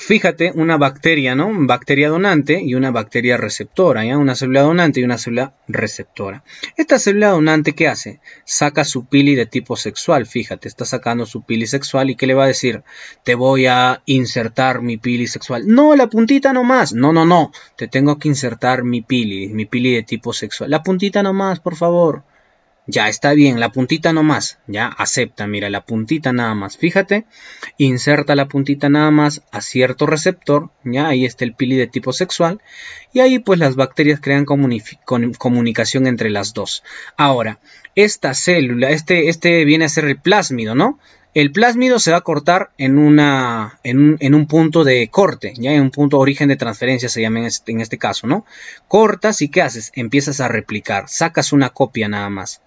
fíjate, una bacteria, ¿no? Bacteria donante y una bacteria receptora, ¿ya? Una célula donante y una célula receptora. Esta célula donante, ¿qué hace? Saca su pili de tipo sexual, fíjate, está sacando su pili sexual y ¿qué le va a decir? Te voy a insertar mi pili sexual. No, la puntita nomás. No, no, no. Te tengo que insertar mi pili, mi pili de tipo sexual. La puntita nomás, por favor. Ya está bien, la puntita no más. Ya acepta, mira, la puntita nada más. Fíjate, inserta la puntita nada más a cierto receptor. Ya ahí está el pili de tipo sexual. Y ahí pues las bacterias crean comunicación entre las dos. Ahora, esta célula, este, este viene a ser el plásmido, ¿no? El plásmido se va a cortar en, una, en, un, punto de corte, ya en un punto de origen de transferencia se llama en este, en este caso, ¿no? Cortas y ¿qué haces? Empiezas a replicar, sacas una copia nada más.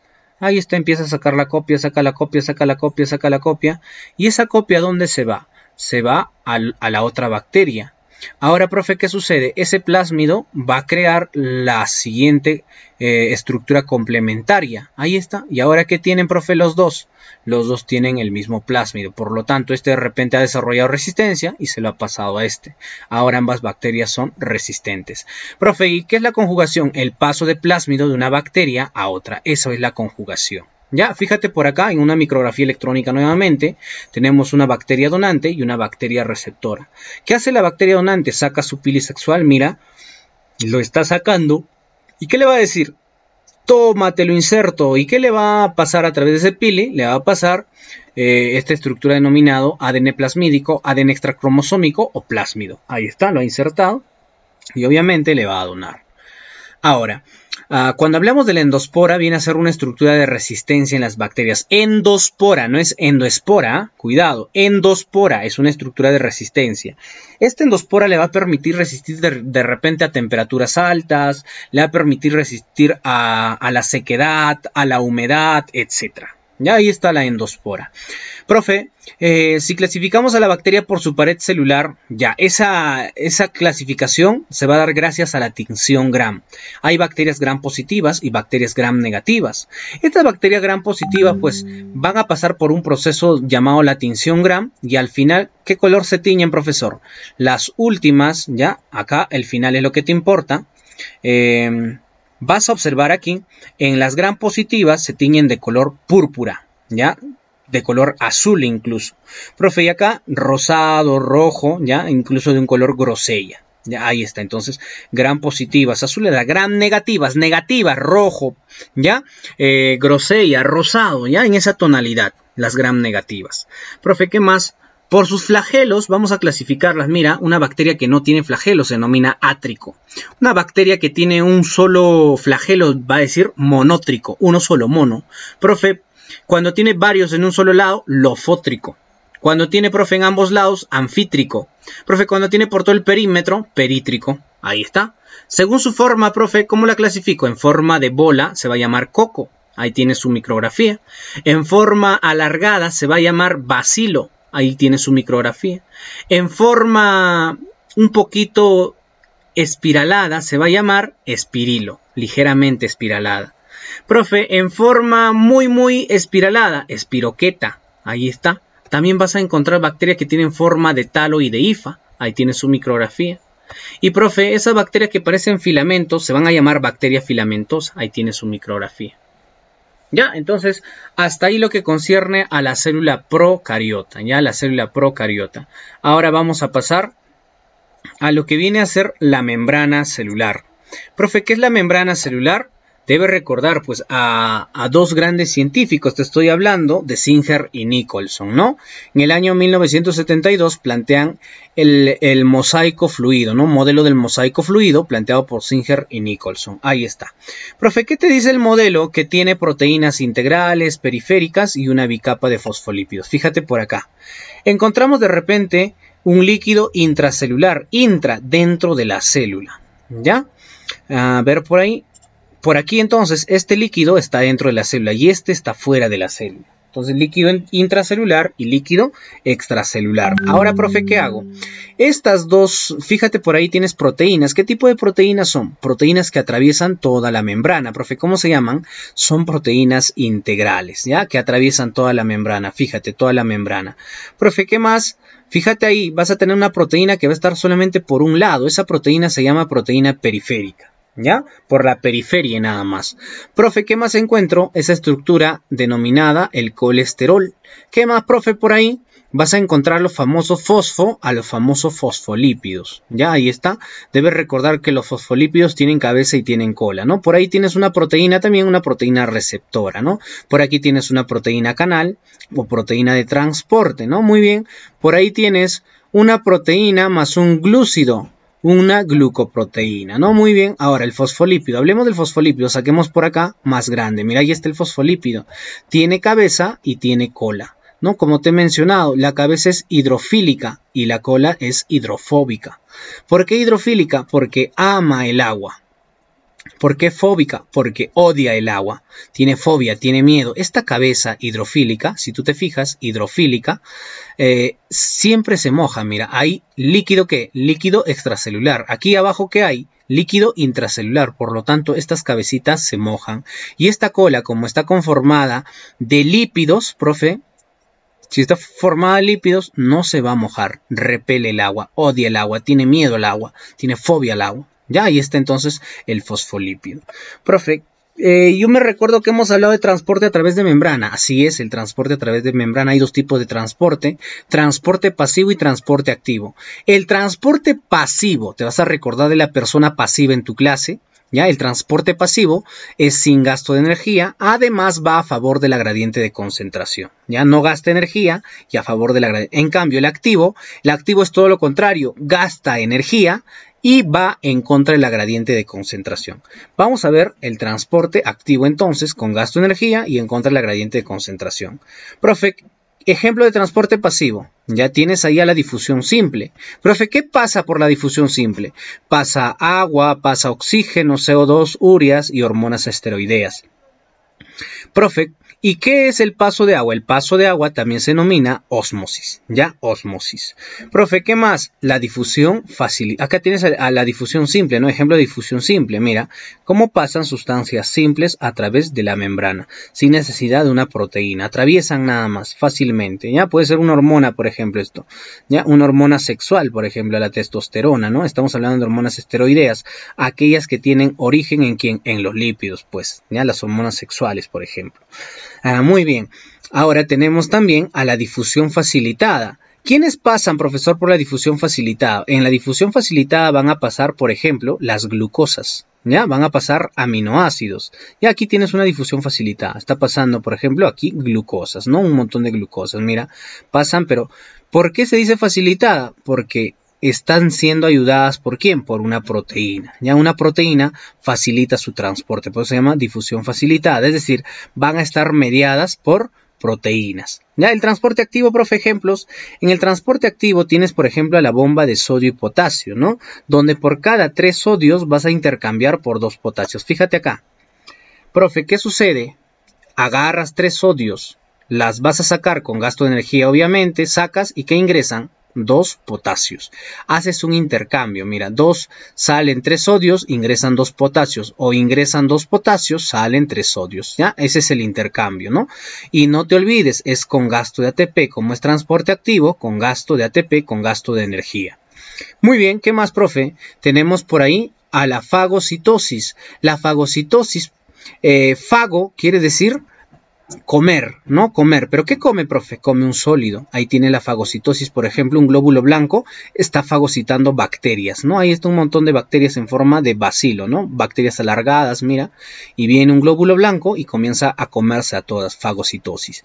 Ahí está, empieza a sacar la copia, saca la copia, saca la copia, saca la copia. ¿Y esa copia dónde se va? Se va a la otra bacteria. Ahora, profe, ¿qué sucede? Ese plásmido va a crear la siguiente eh, estructura complementaria. Ahí está. ¿Y ahora qué tienen, profe, los dos? Los dos tienen el mismo plásmido. Por lo tanto, este de repente ha desarrollado resistencia y se lo ha pasado a este. Ahora ambas bacterias son resistentes. Profe, ¿y qué es la conjugación? El paso de plásmido de una bacteria a otra. Eso es la conjugación. Ya, fíjate por acá, en una micrografía electrónica nuevamente, tenemos una bacteria donante y una bacteria receptora. ¿Qué hace la bacteria donante? Saca su pili sexual, mira, lo está sacando. ¿Y qué le va a decir? Tómate lo inserto. ¿Y qué le va a pasar a través de ese pili? Le va a pasar eh, esta estructura denominada ADN plasmídico, ADN extracromosómico o plásmido. Ahí está, lo ha insertado y obviamente le va a donar. Ahora, ah, cuando hablamos de la endospora, viene a ser una estructura de resistencia en las bacterias. Endospora, no es endospora, cuidado, endospora es una estructura de resistencia. Esta endospora le va a permitir resistir de, repente a temperaturas altas, le va a permitir resistir a, a la sequedad, a la humedad, etcétera. Ya ahí está la endospora. Profe, eh, si clasificamos a la bacteria por su pared celular, ya, esa, esa clasificación se va a dar gracias a la tinción gram. Hay bacterias gram positivas y bacterias gram negativas. Estas bacterias gram positivas, pues, van a pasar por un proceso llamado la tinción gram y al final, ¿qué color se tiñen, profesor? Las últimas, ya, acá el final es lo que te importa. Eh, Vas a observar aquí, en las gran positivas se tiñen de color púrpura, ¿ya? de color azul incluso. Profe, y acá rosado, rojo, ya, incluso de un color grosella. Ya, ahí está, entonces, gran positivas, azul gran negativas, negativas, rojo, ya, eh, grosella, rosado, ya, en esa tonalidad, las gran negativas. Profe, ¿qué más? Por sus flagelos vamos a clasificarlas. Mira, una bacteria que no tiene flagelos se denomina átrico. Una bacteria que tiene un solo flagelo va a decir monótrico, uno solo mono. Profe, cuando tiene varios en un solo lado, lofótrico. Cuando tiene, profe, en ambos lados, anfítrico. Profe, cuando tiene por todo el perímetro, perítrico. Ahí está. Según su forma, profe, ¿cómo la clasifico? En forma de bola se va a llamar coco. Ahí tiene su micrografía. En forma alargada se va a llamar bacilo ahí tiene su micrografía, en forma un poquito espiralada, se va a llamar espirilo, ligeramente espiralada. Profe, en forma muy, muy espiralada, espiroqueta, ahí está. También vas a encontrar bacterias que tienen forma de talo y de hifa, ahí tiene su micrografía. Y profe, esas bacterias que parecen filamentos se van a llamar bacterias filamentosas, ahí tiene su micrografía. Ya, entonces, hasta ahí lo que concierne a la célula procariota, ya, la célula procariota. Ahora vamos a pasar a lo que viene a ser la membrana celular. Profe, ¿qué es la membrana celular? Debe recordar pues a, dos grandes científicos, te estoy hablando de Singer y Nicholson, ¿no? En el año 1972 plantean el, el mosaico fluido, ¿no? Modelo del mosaico fluido planteado por Singer y Nicholson. Ahí está. Profe, ¿qué te dice el modelo que tiene proteínas integrales, periféricas y una bicapa de fosfolípidos? Fíjate por acá. Encontramos de repente un líquido intracelular, intra, dentro de la célula. ¿Ya? A ver por ahí. Por aquí entonces este líquido está dentro de la célula y este está fuera de la célula. Entonces líquido intracelular y líquido extracelular. Ahora, profe, ¿qué hago? Estas dos, fíjate por ahí tienes proteínas. ¿Qué tipo de proteínas son? Proteínas que atraviesan toda la membrana. Profe, ¿cómo se llaman? Son proteínas integrales, ¿ya? Que atraviesan toda la membrana. Fíjate, toda la membrana. Profe, ¿qué más? Fíjate ahí, vas a tener una proteína que va a estar solamente por un lado. Esa proteína se llama proteína periférica. ¿ya? Por la periferia nada más. Profe, ¿qué más encuentro? Esa estructura denominada el colesterol. ¿Qué más, profe, por ahí? Vas a encontrar los famosos fosfo a los famosos fosfolípidos. Ya ahí está. Debes recordar que los fosfolípidos tienen cabeza y tienen cola, ¿no? Por ahí tienes una proteína también, una proteína receptora, ¿no? Por aquí tienes una proteína canal o proteína de transporte, ¿no? Muy bien. Por ahí tienes una proteína más un glúcido una glucoproteína, ¿no? Muy bien, ahora el fosfolípido, hablemos del fosfolípido, saquemos por acá más grande, mira, ahí está el fosfolípido, tiene cabeza y tiene cola, ¿no? Como te he mencionado, la cabeza es hidrofílica y la cola es hidrofóbica. ¿Por qué hidrofílica? Porque ama el agua, ¿Por qué fóbica? Porque odia el agua, tiene fobia, tiene miedo. Esta cabeza hidrofílica, si tú te fijas, hidrofílica, eh, siempre se moja. Mira, hay líquido que, líquido extracelular. Aquí abajo que hay líquido intracelular, por lo tanto estas cabecitas se mojan. Y esta cola, como está conformada de lípidos, profe, si está formada de lípidos, no se va a mojar, repele el agua, odia el agua, tiene miedo al agua, tiene fobia al agua. Ya, ahí está entonces el fosfolípido. Profe, eh, yo me recuerdo que hemos hablado de transporte a través de membrana. Así es, el transporte a través de membrana. Hay dos tipos de transporte. Transporte pasivo y transporte activo. El transporte pasivo, te vas a recordar de la persona pasiva en tu clase. ¿ya? El transporte pasivo es sin gasto de energía, además va a favor de la gradiente de concentración, ¿ya? No gasta energía y a favor de la gradiente. En cambio, el activo, el activo es todo lo contrario, gasta energía y va en contra de la gradiente de concentración. Vamos a ver el transporte activo entonces con gasto de energía y en contra de la gradiente de concentración. Profe, Ejemplo de transporte pasivo. Ya tienes ahí a la difusión simple. Profe, ¿qué pasa por la difusión simple? Pasa agua, pasa oxígeno, CO2, urias y hormonas esteroideas. Profe, ¿Y qué es el paso de agua? El paso de agua también se denomina osmosis, ¿ya? Osmosis. Profe, ¿qué más? La difusión fácil. Acá tienes a la difusión simple, ¿no? Ejemplo de difusión simple. Mira, cómo pasan sustancias simples a través de la membrana, sin necesidad de una proteína. Atraviesan nada más, fácilmente, ¿ya? Puede ser una hormona, por ejemplo, esto, ¿ya? Una hormona sexual, por ejemplo, la testosterona, ¿no? Estamos hablando de hormonas esteroideas, aquellas que tienen origen en quién? En los lípidos, pues, ¿ya? Las hormonas sexuales, por ejemplo. Ah, muy bien. Ahora tenemos también a la difusión facilitada. ¿Quiénes pasan, profesor, por la difusión facilitada? En la difusión facilitada van a pasar, por ejemplo, las glucosas, ¿ya? Van a pasar aminoácidos. Y aquí tienes una difusión facilitada. Está pasando, por ejemplo, aquí glucosas, ¿no? Un montón de glucosas, mira, pasan, pero ¿por qué se dice facilitada? Porque están siendo ayudadas por quién? Por una proteína. Ya una proteína facilita su transporte, por eso se llama difusión facilitada, es decir, van a estar mediadas por proteínas. Ya el transporte activo, profe, ejemplos. En el transporte activo tienes, por ejemplo, la bomba de sodio y potasio, ¿no? Donde por cada tres sodios vas a intercambiar por dos potasios. Fíjate acá. Profe, ¿qué sucede? Agarras tres sodios, las vas a sacar con gasto de energía, obviamente, sacas y ¿qué ingresan? dos potasios. Haces un intercambio, mira, dos salen tres sodios, ingresan dos potasios, o ingresan dos potasios, salen tres sodios, ¿ya? Ese es el intercambio, ¿no? Y no te olvides, es con gasto de ATP, como es transporte activo, con gasto de ATP, con gasto de energía. Muy bien, ¿qué más, profe? Tenemos por ahí a la fagocitosis. La fagocitosis, eh, fago quiere decir comer, ¿no? Comer. ¿Pero qué come, profe? Come un sólido. Ahí tiene la fagocitosis, por ejemplo, un glóbulo blanco está fagocitando bacterias, ¿no? Ahí está un montón de bacterias en forma de bacilo, ¿no? Bacterias alargadas, mira. Y viene un glóbulo blanco y comienza a comerse a todas, fagocitosis.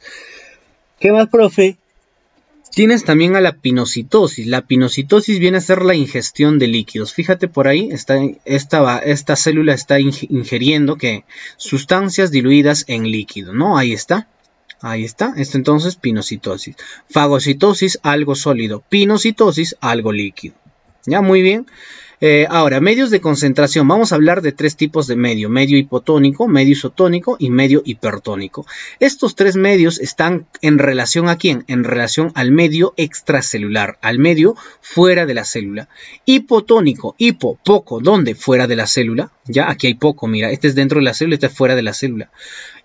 ¿Qué más, profe? Tienes también a la pinocitosis. La pinocitosis viene a ser la ingestión de líquidos. Fíjate por ahí, está, esta, esta célula está ingiriendo que sustancias diluidas en líquido, ¿no? Ahí está. Ahí está, esto entonces pinocitosis. Fagocitosis, algo sólido. Pinocitosis, algo líquido. Ya, muy bien. Eh, ahora, medios de concentración. Vamos a hablar de tres tipos de medio. Medio hipotónico, medio isotónico y medio hipertónico. Estos tres medios están en relación a quién? En relación al medio extracelular, al medio fuera de la célula. Hipotónico, hipo, poco, ¿dónde? Fuera de la célula. Ya, aquí hay poco, mira, este es dentro de la célula, este es fuera de la célula.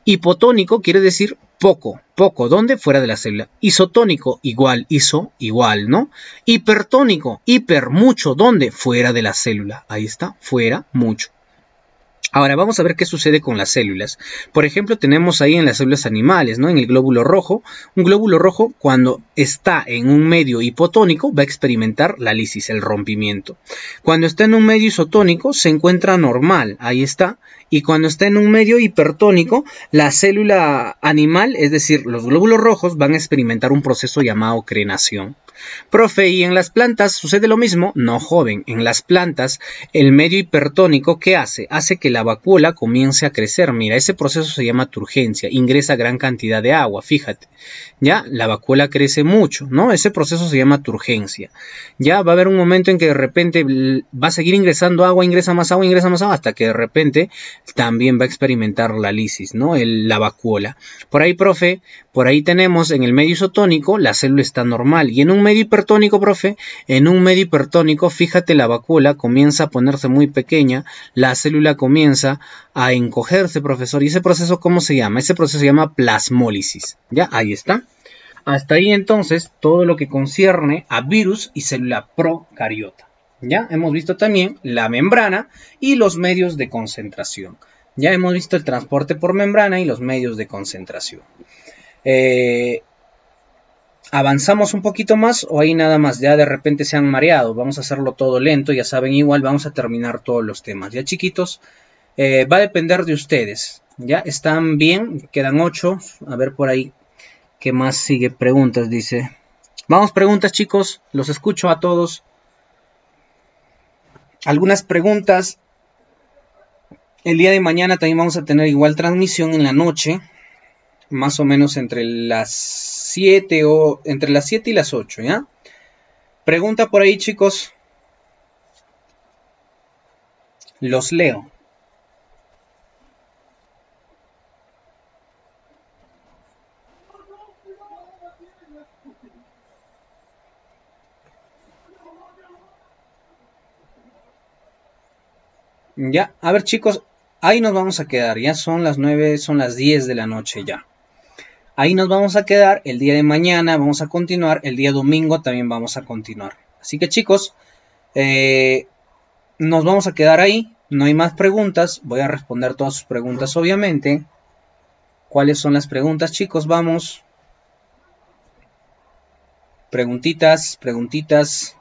Hipotónico quiere decir poco, poco, ¿dónde? Fuera de la célula. Isotónico, igual, iso, igual, ¿no? Hipertónico, hiper, mucho, ¿dónde? Fuera de la célula. Ahí está, fuera, mucho. Ahora vamos a ver qué sucede con las células. Por ejemplo, tenemos ahí en las células animales, ¿no? En el glóbulo rojo, un glóbulo rojo cuando está en un medio hipotónico va a experimentar la lisis, el rompimiento. Cuando está en un medio isotónico se encuentra normal, ahí está, y cuando está en un medio hipertónico, la célula animal, es decir, los glóbulos rojos van a experimentar un proceso llamado crenación. Profe, ¿y en las plantas sucede lo mismo? No, joven, en las plantas el medio hipertónico ¿qué hace? Hace que la vacuola comience a crecer. Mira, ese proceso se llama turgencia, ingresa gran cantidad de agua, fíjate. Ya, la vacuola crece mucho, ¿no? Ese proceso se llama turgencia. Ya va a haber un momento en que de repente va a seguir ingresando agua, ingresa más agua, ingresa más agua, hasta que de repente también va a experimentar la lisis, ¿no? la vacuola. Por ahí, profe, por ahí tenemos en el medio isotónico la célula está normal y en un medio hipertónico, profe, en un medio hipertónico, fíjate la vacuola comienza a ponerse muy pequeña, la célula comienza a encogerse, profesor, y ese proceso ¿cómo se llama? Ese proceso se llama plasmólisis. ¿Ya? Ahí está. Hasta ahí entonces todo lo que concierne a virus y célula procariota. Ya hemos visto también la membrana y los medios de concentración. Ya hemos visto el transporte por membrana y los medios de concentración. Eh, avanzamos un poquito más o ahí nada más, ya de repente se han mareado, vamos a hacerlo todo lento, ya saben, igual vamos a terminar todos los temas, ya chiquitos, eh, va a depender de ustedes, ya están bien, quedan ocho, a ver por ahí qué más sigue, preguntas, dice, vamos preguntas chicos, los escucho a todos, algunas preguntas, el día de mañana también vamos a tener igual transmisión en la noche, más o menos entre las 7 o entre las 7 y las 8, ¿ya? Pregunta por ahí, chicos. Los leo. Ya, a ver chicos, ahí nos vamos a quedar. Ya son las 9, son las 10 de la noche ya. Ahí nos vamos a quedar el día de mañana, vamos a continuar, el día domingo también vamos a continuar. Así que chicos, eh, nos vamos a quedar ahí, no hay más preguntas, voy a responder todas sus preguntas obviamente. ¿Cuáles son las preguntas chicos? Vamos. Preguntitas, preguntitas,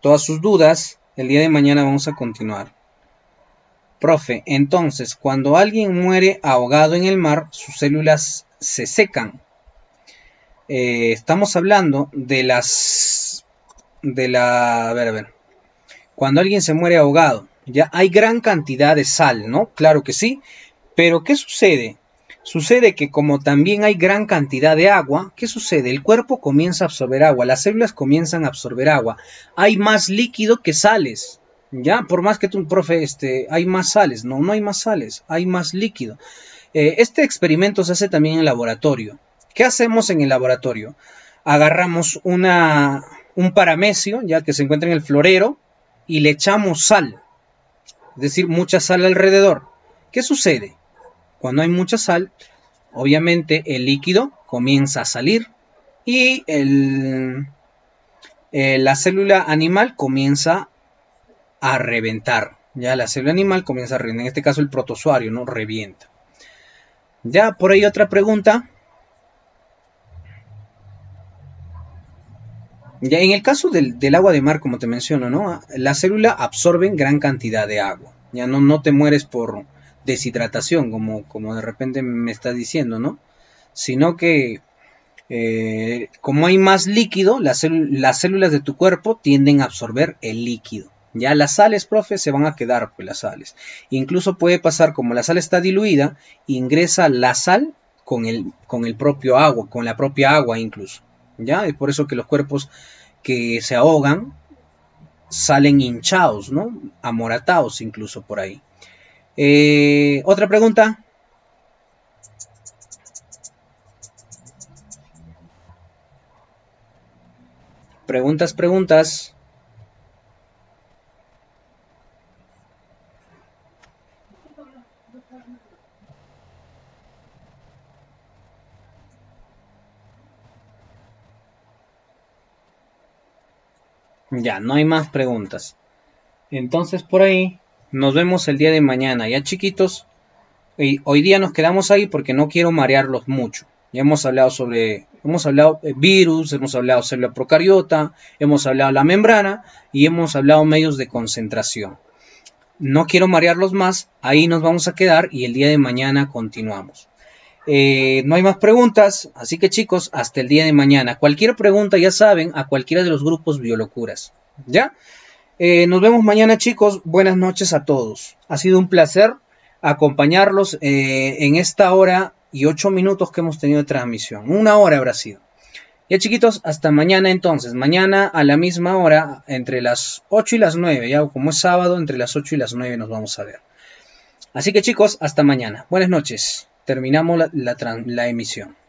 todas sus dudas. El día de mañana vamos a continuar. Profe, entonces, cuando alguien muere ahogado en el mar, sus células se secan. Eh, estamos hablando de las... De la... A ver, a ver. Cuando alguien se muere ahogado, ya hay gran cantidad de sal, ¿no? Claro que sí. Pero, ¿qué sucede? Sucede que como también hay gran cantidad de agua, ¿qué sucede? El cuerpo comienza a absorber agua, las células comienzan a absorber agua. Hay más líquido que sales. Ya, por más que tú, profe, este, hay más sales. No, no hay más sales, hay más líquido. Eh, este experimento se hace también en el laboratorio. ¿Qué hacemos en el laboratorio? Agarramos una, un paramecio, ya que se encuentra en el florero, y le echamos sal. Es decir, mucha sal alrededor. ¿Qué sucede? Cuando hay mucha sal, obviamente el líquido comienza a salir y el, eh, la célula animal comienza a reventar. Ya la célula animal comienza a reventar. En este caso el protozoario, ¿no? Revienta. Ya, por ahí otra pregunta. Ya, en el caso del, agua de mar, como te menciono, ¿no? La célula absorben gran cantidad de agua. Ya no, no te mueres por deshidratación, como, como de repente me estás diciendo, ¿no? Sino que eh, como hay más líquido, las, células de tu cuerpo tienden a absorber el líquido. Ya las sales, profe, se van a quedar, pues, las sales. Incluso puede pasar, como la sal está diluida, ingresa la sal con el, con el propio agua, con la propia agua incluso. ¿Ya? Es por eso que los cuerpos que se ahogan salen hinchados, ¿no? Amoratados incluso por ahí. Eh, otra pregunta. Preguntas, preguntas. Ya, no hay más preguntas. Entonces por ahí nos vemos el día de mañana, ya chiquitos. hoy día nos quedamos ahí porque no quiero marearlos mucho. Ya hemos hablado sobre, hemos hablado virus, hemos hablado la procariota, hemos hablado la membrana y hemos hablado medios de concentración. No quiero marearlos más, ahí nos vamos a quedar y el día de mañana continuamos. Eh, no hay más preguntas, así que chicos, hasta el día de mañana. Cualquier pregunta, ya saben, a cualquiera de los grupos Biolocuras. ¿Ya? Eh, nos vemos mañana, chicos. Buenas noches a todos. Ha sido un placer acompañarlos eh, en esta hora y ocho minutos que hemos tenido de transmisión. Una hora habrá sido. Ya chiquitos, hasta mañana entonces. Mañana a la misma hora, entre las ocho y las nueve. ya como es sábado, entre las ocho y las nueve nos vamos a ver. Así que chicos, hasta mañana. Buenas noches terminamos la, la, emisión.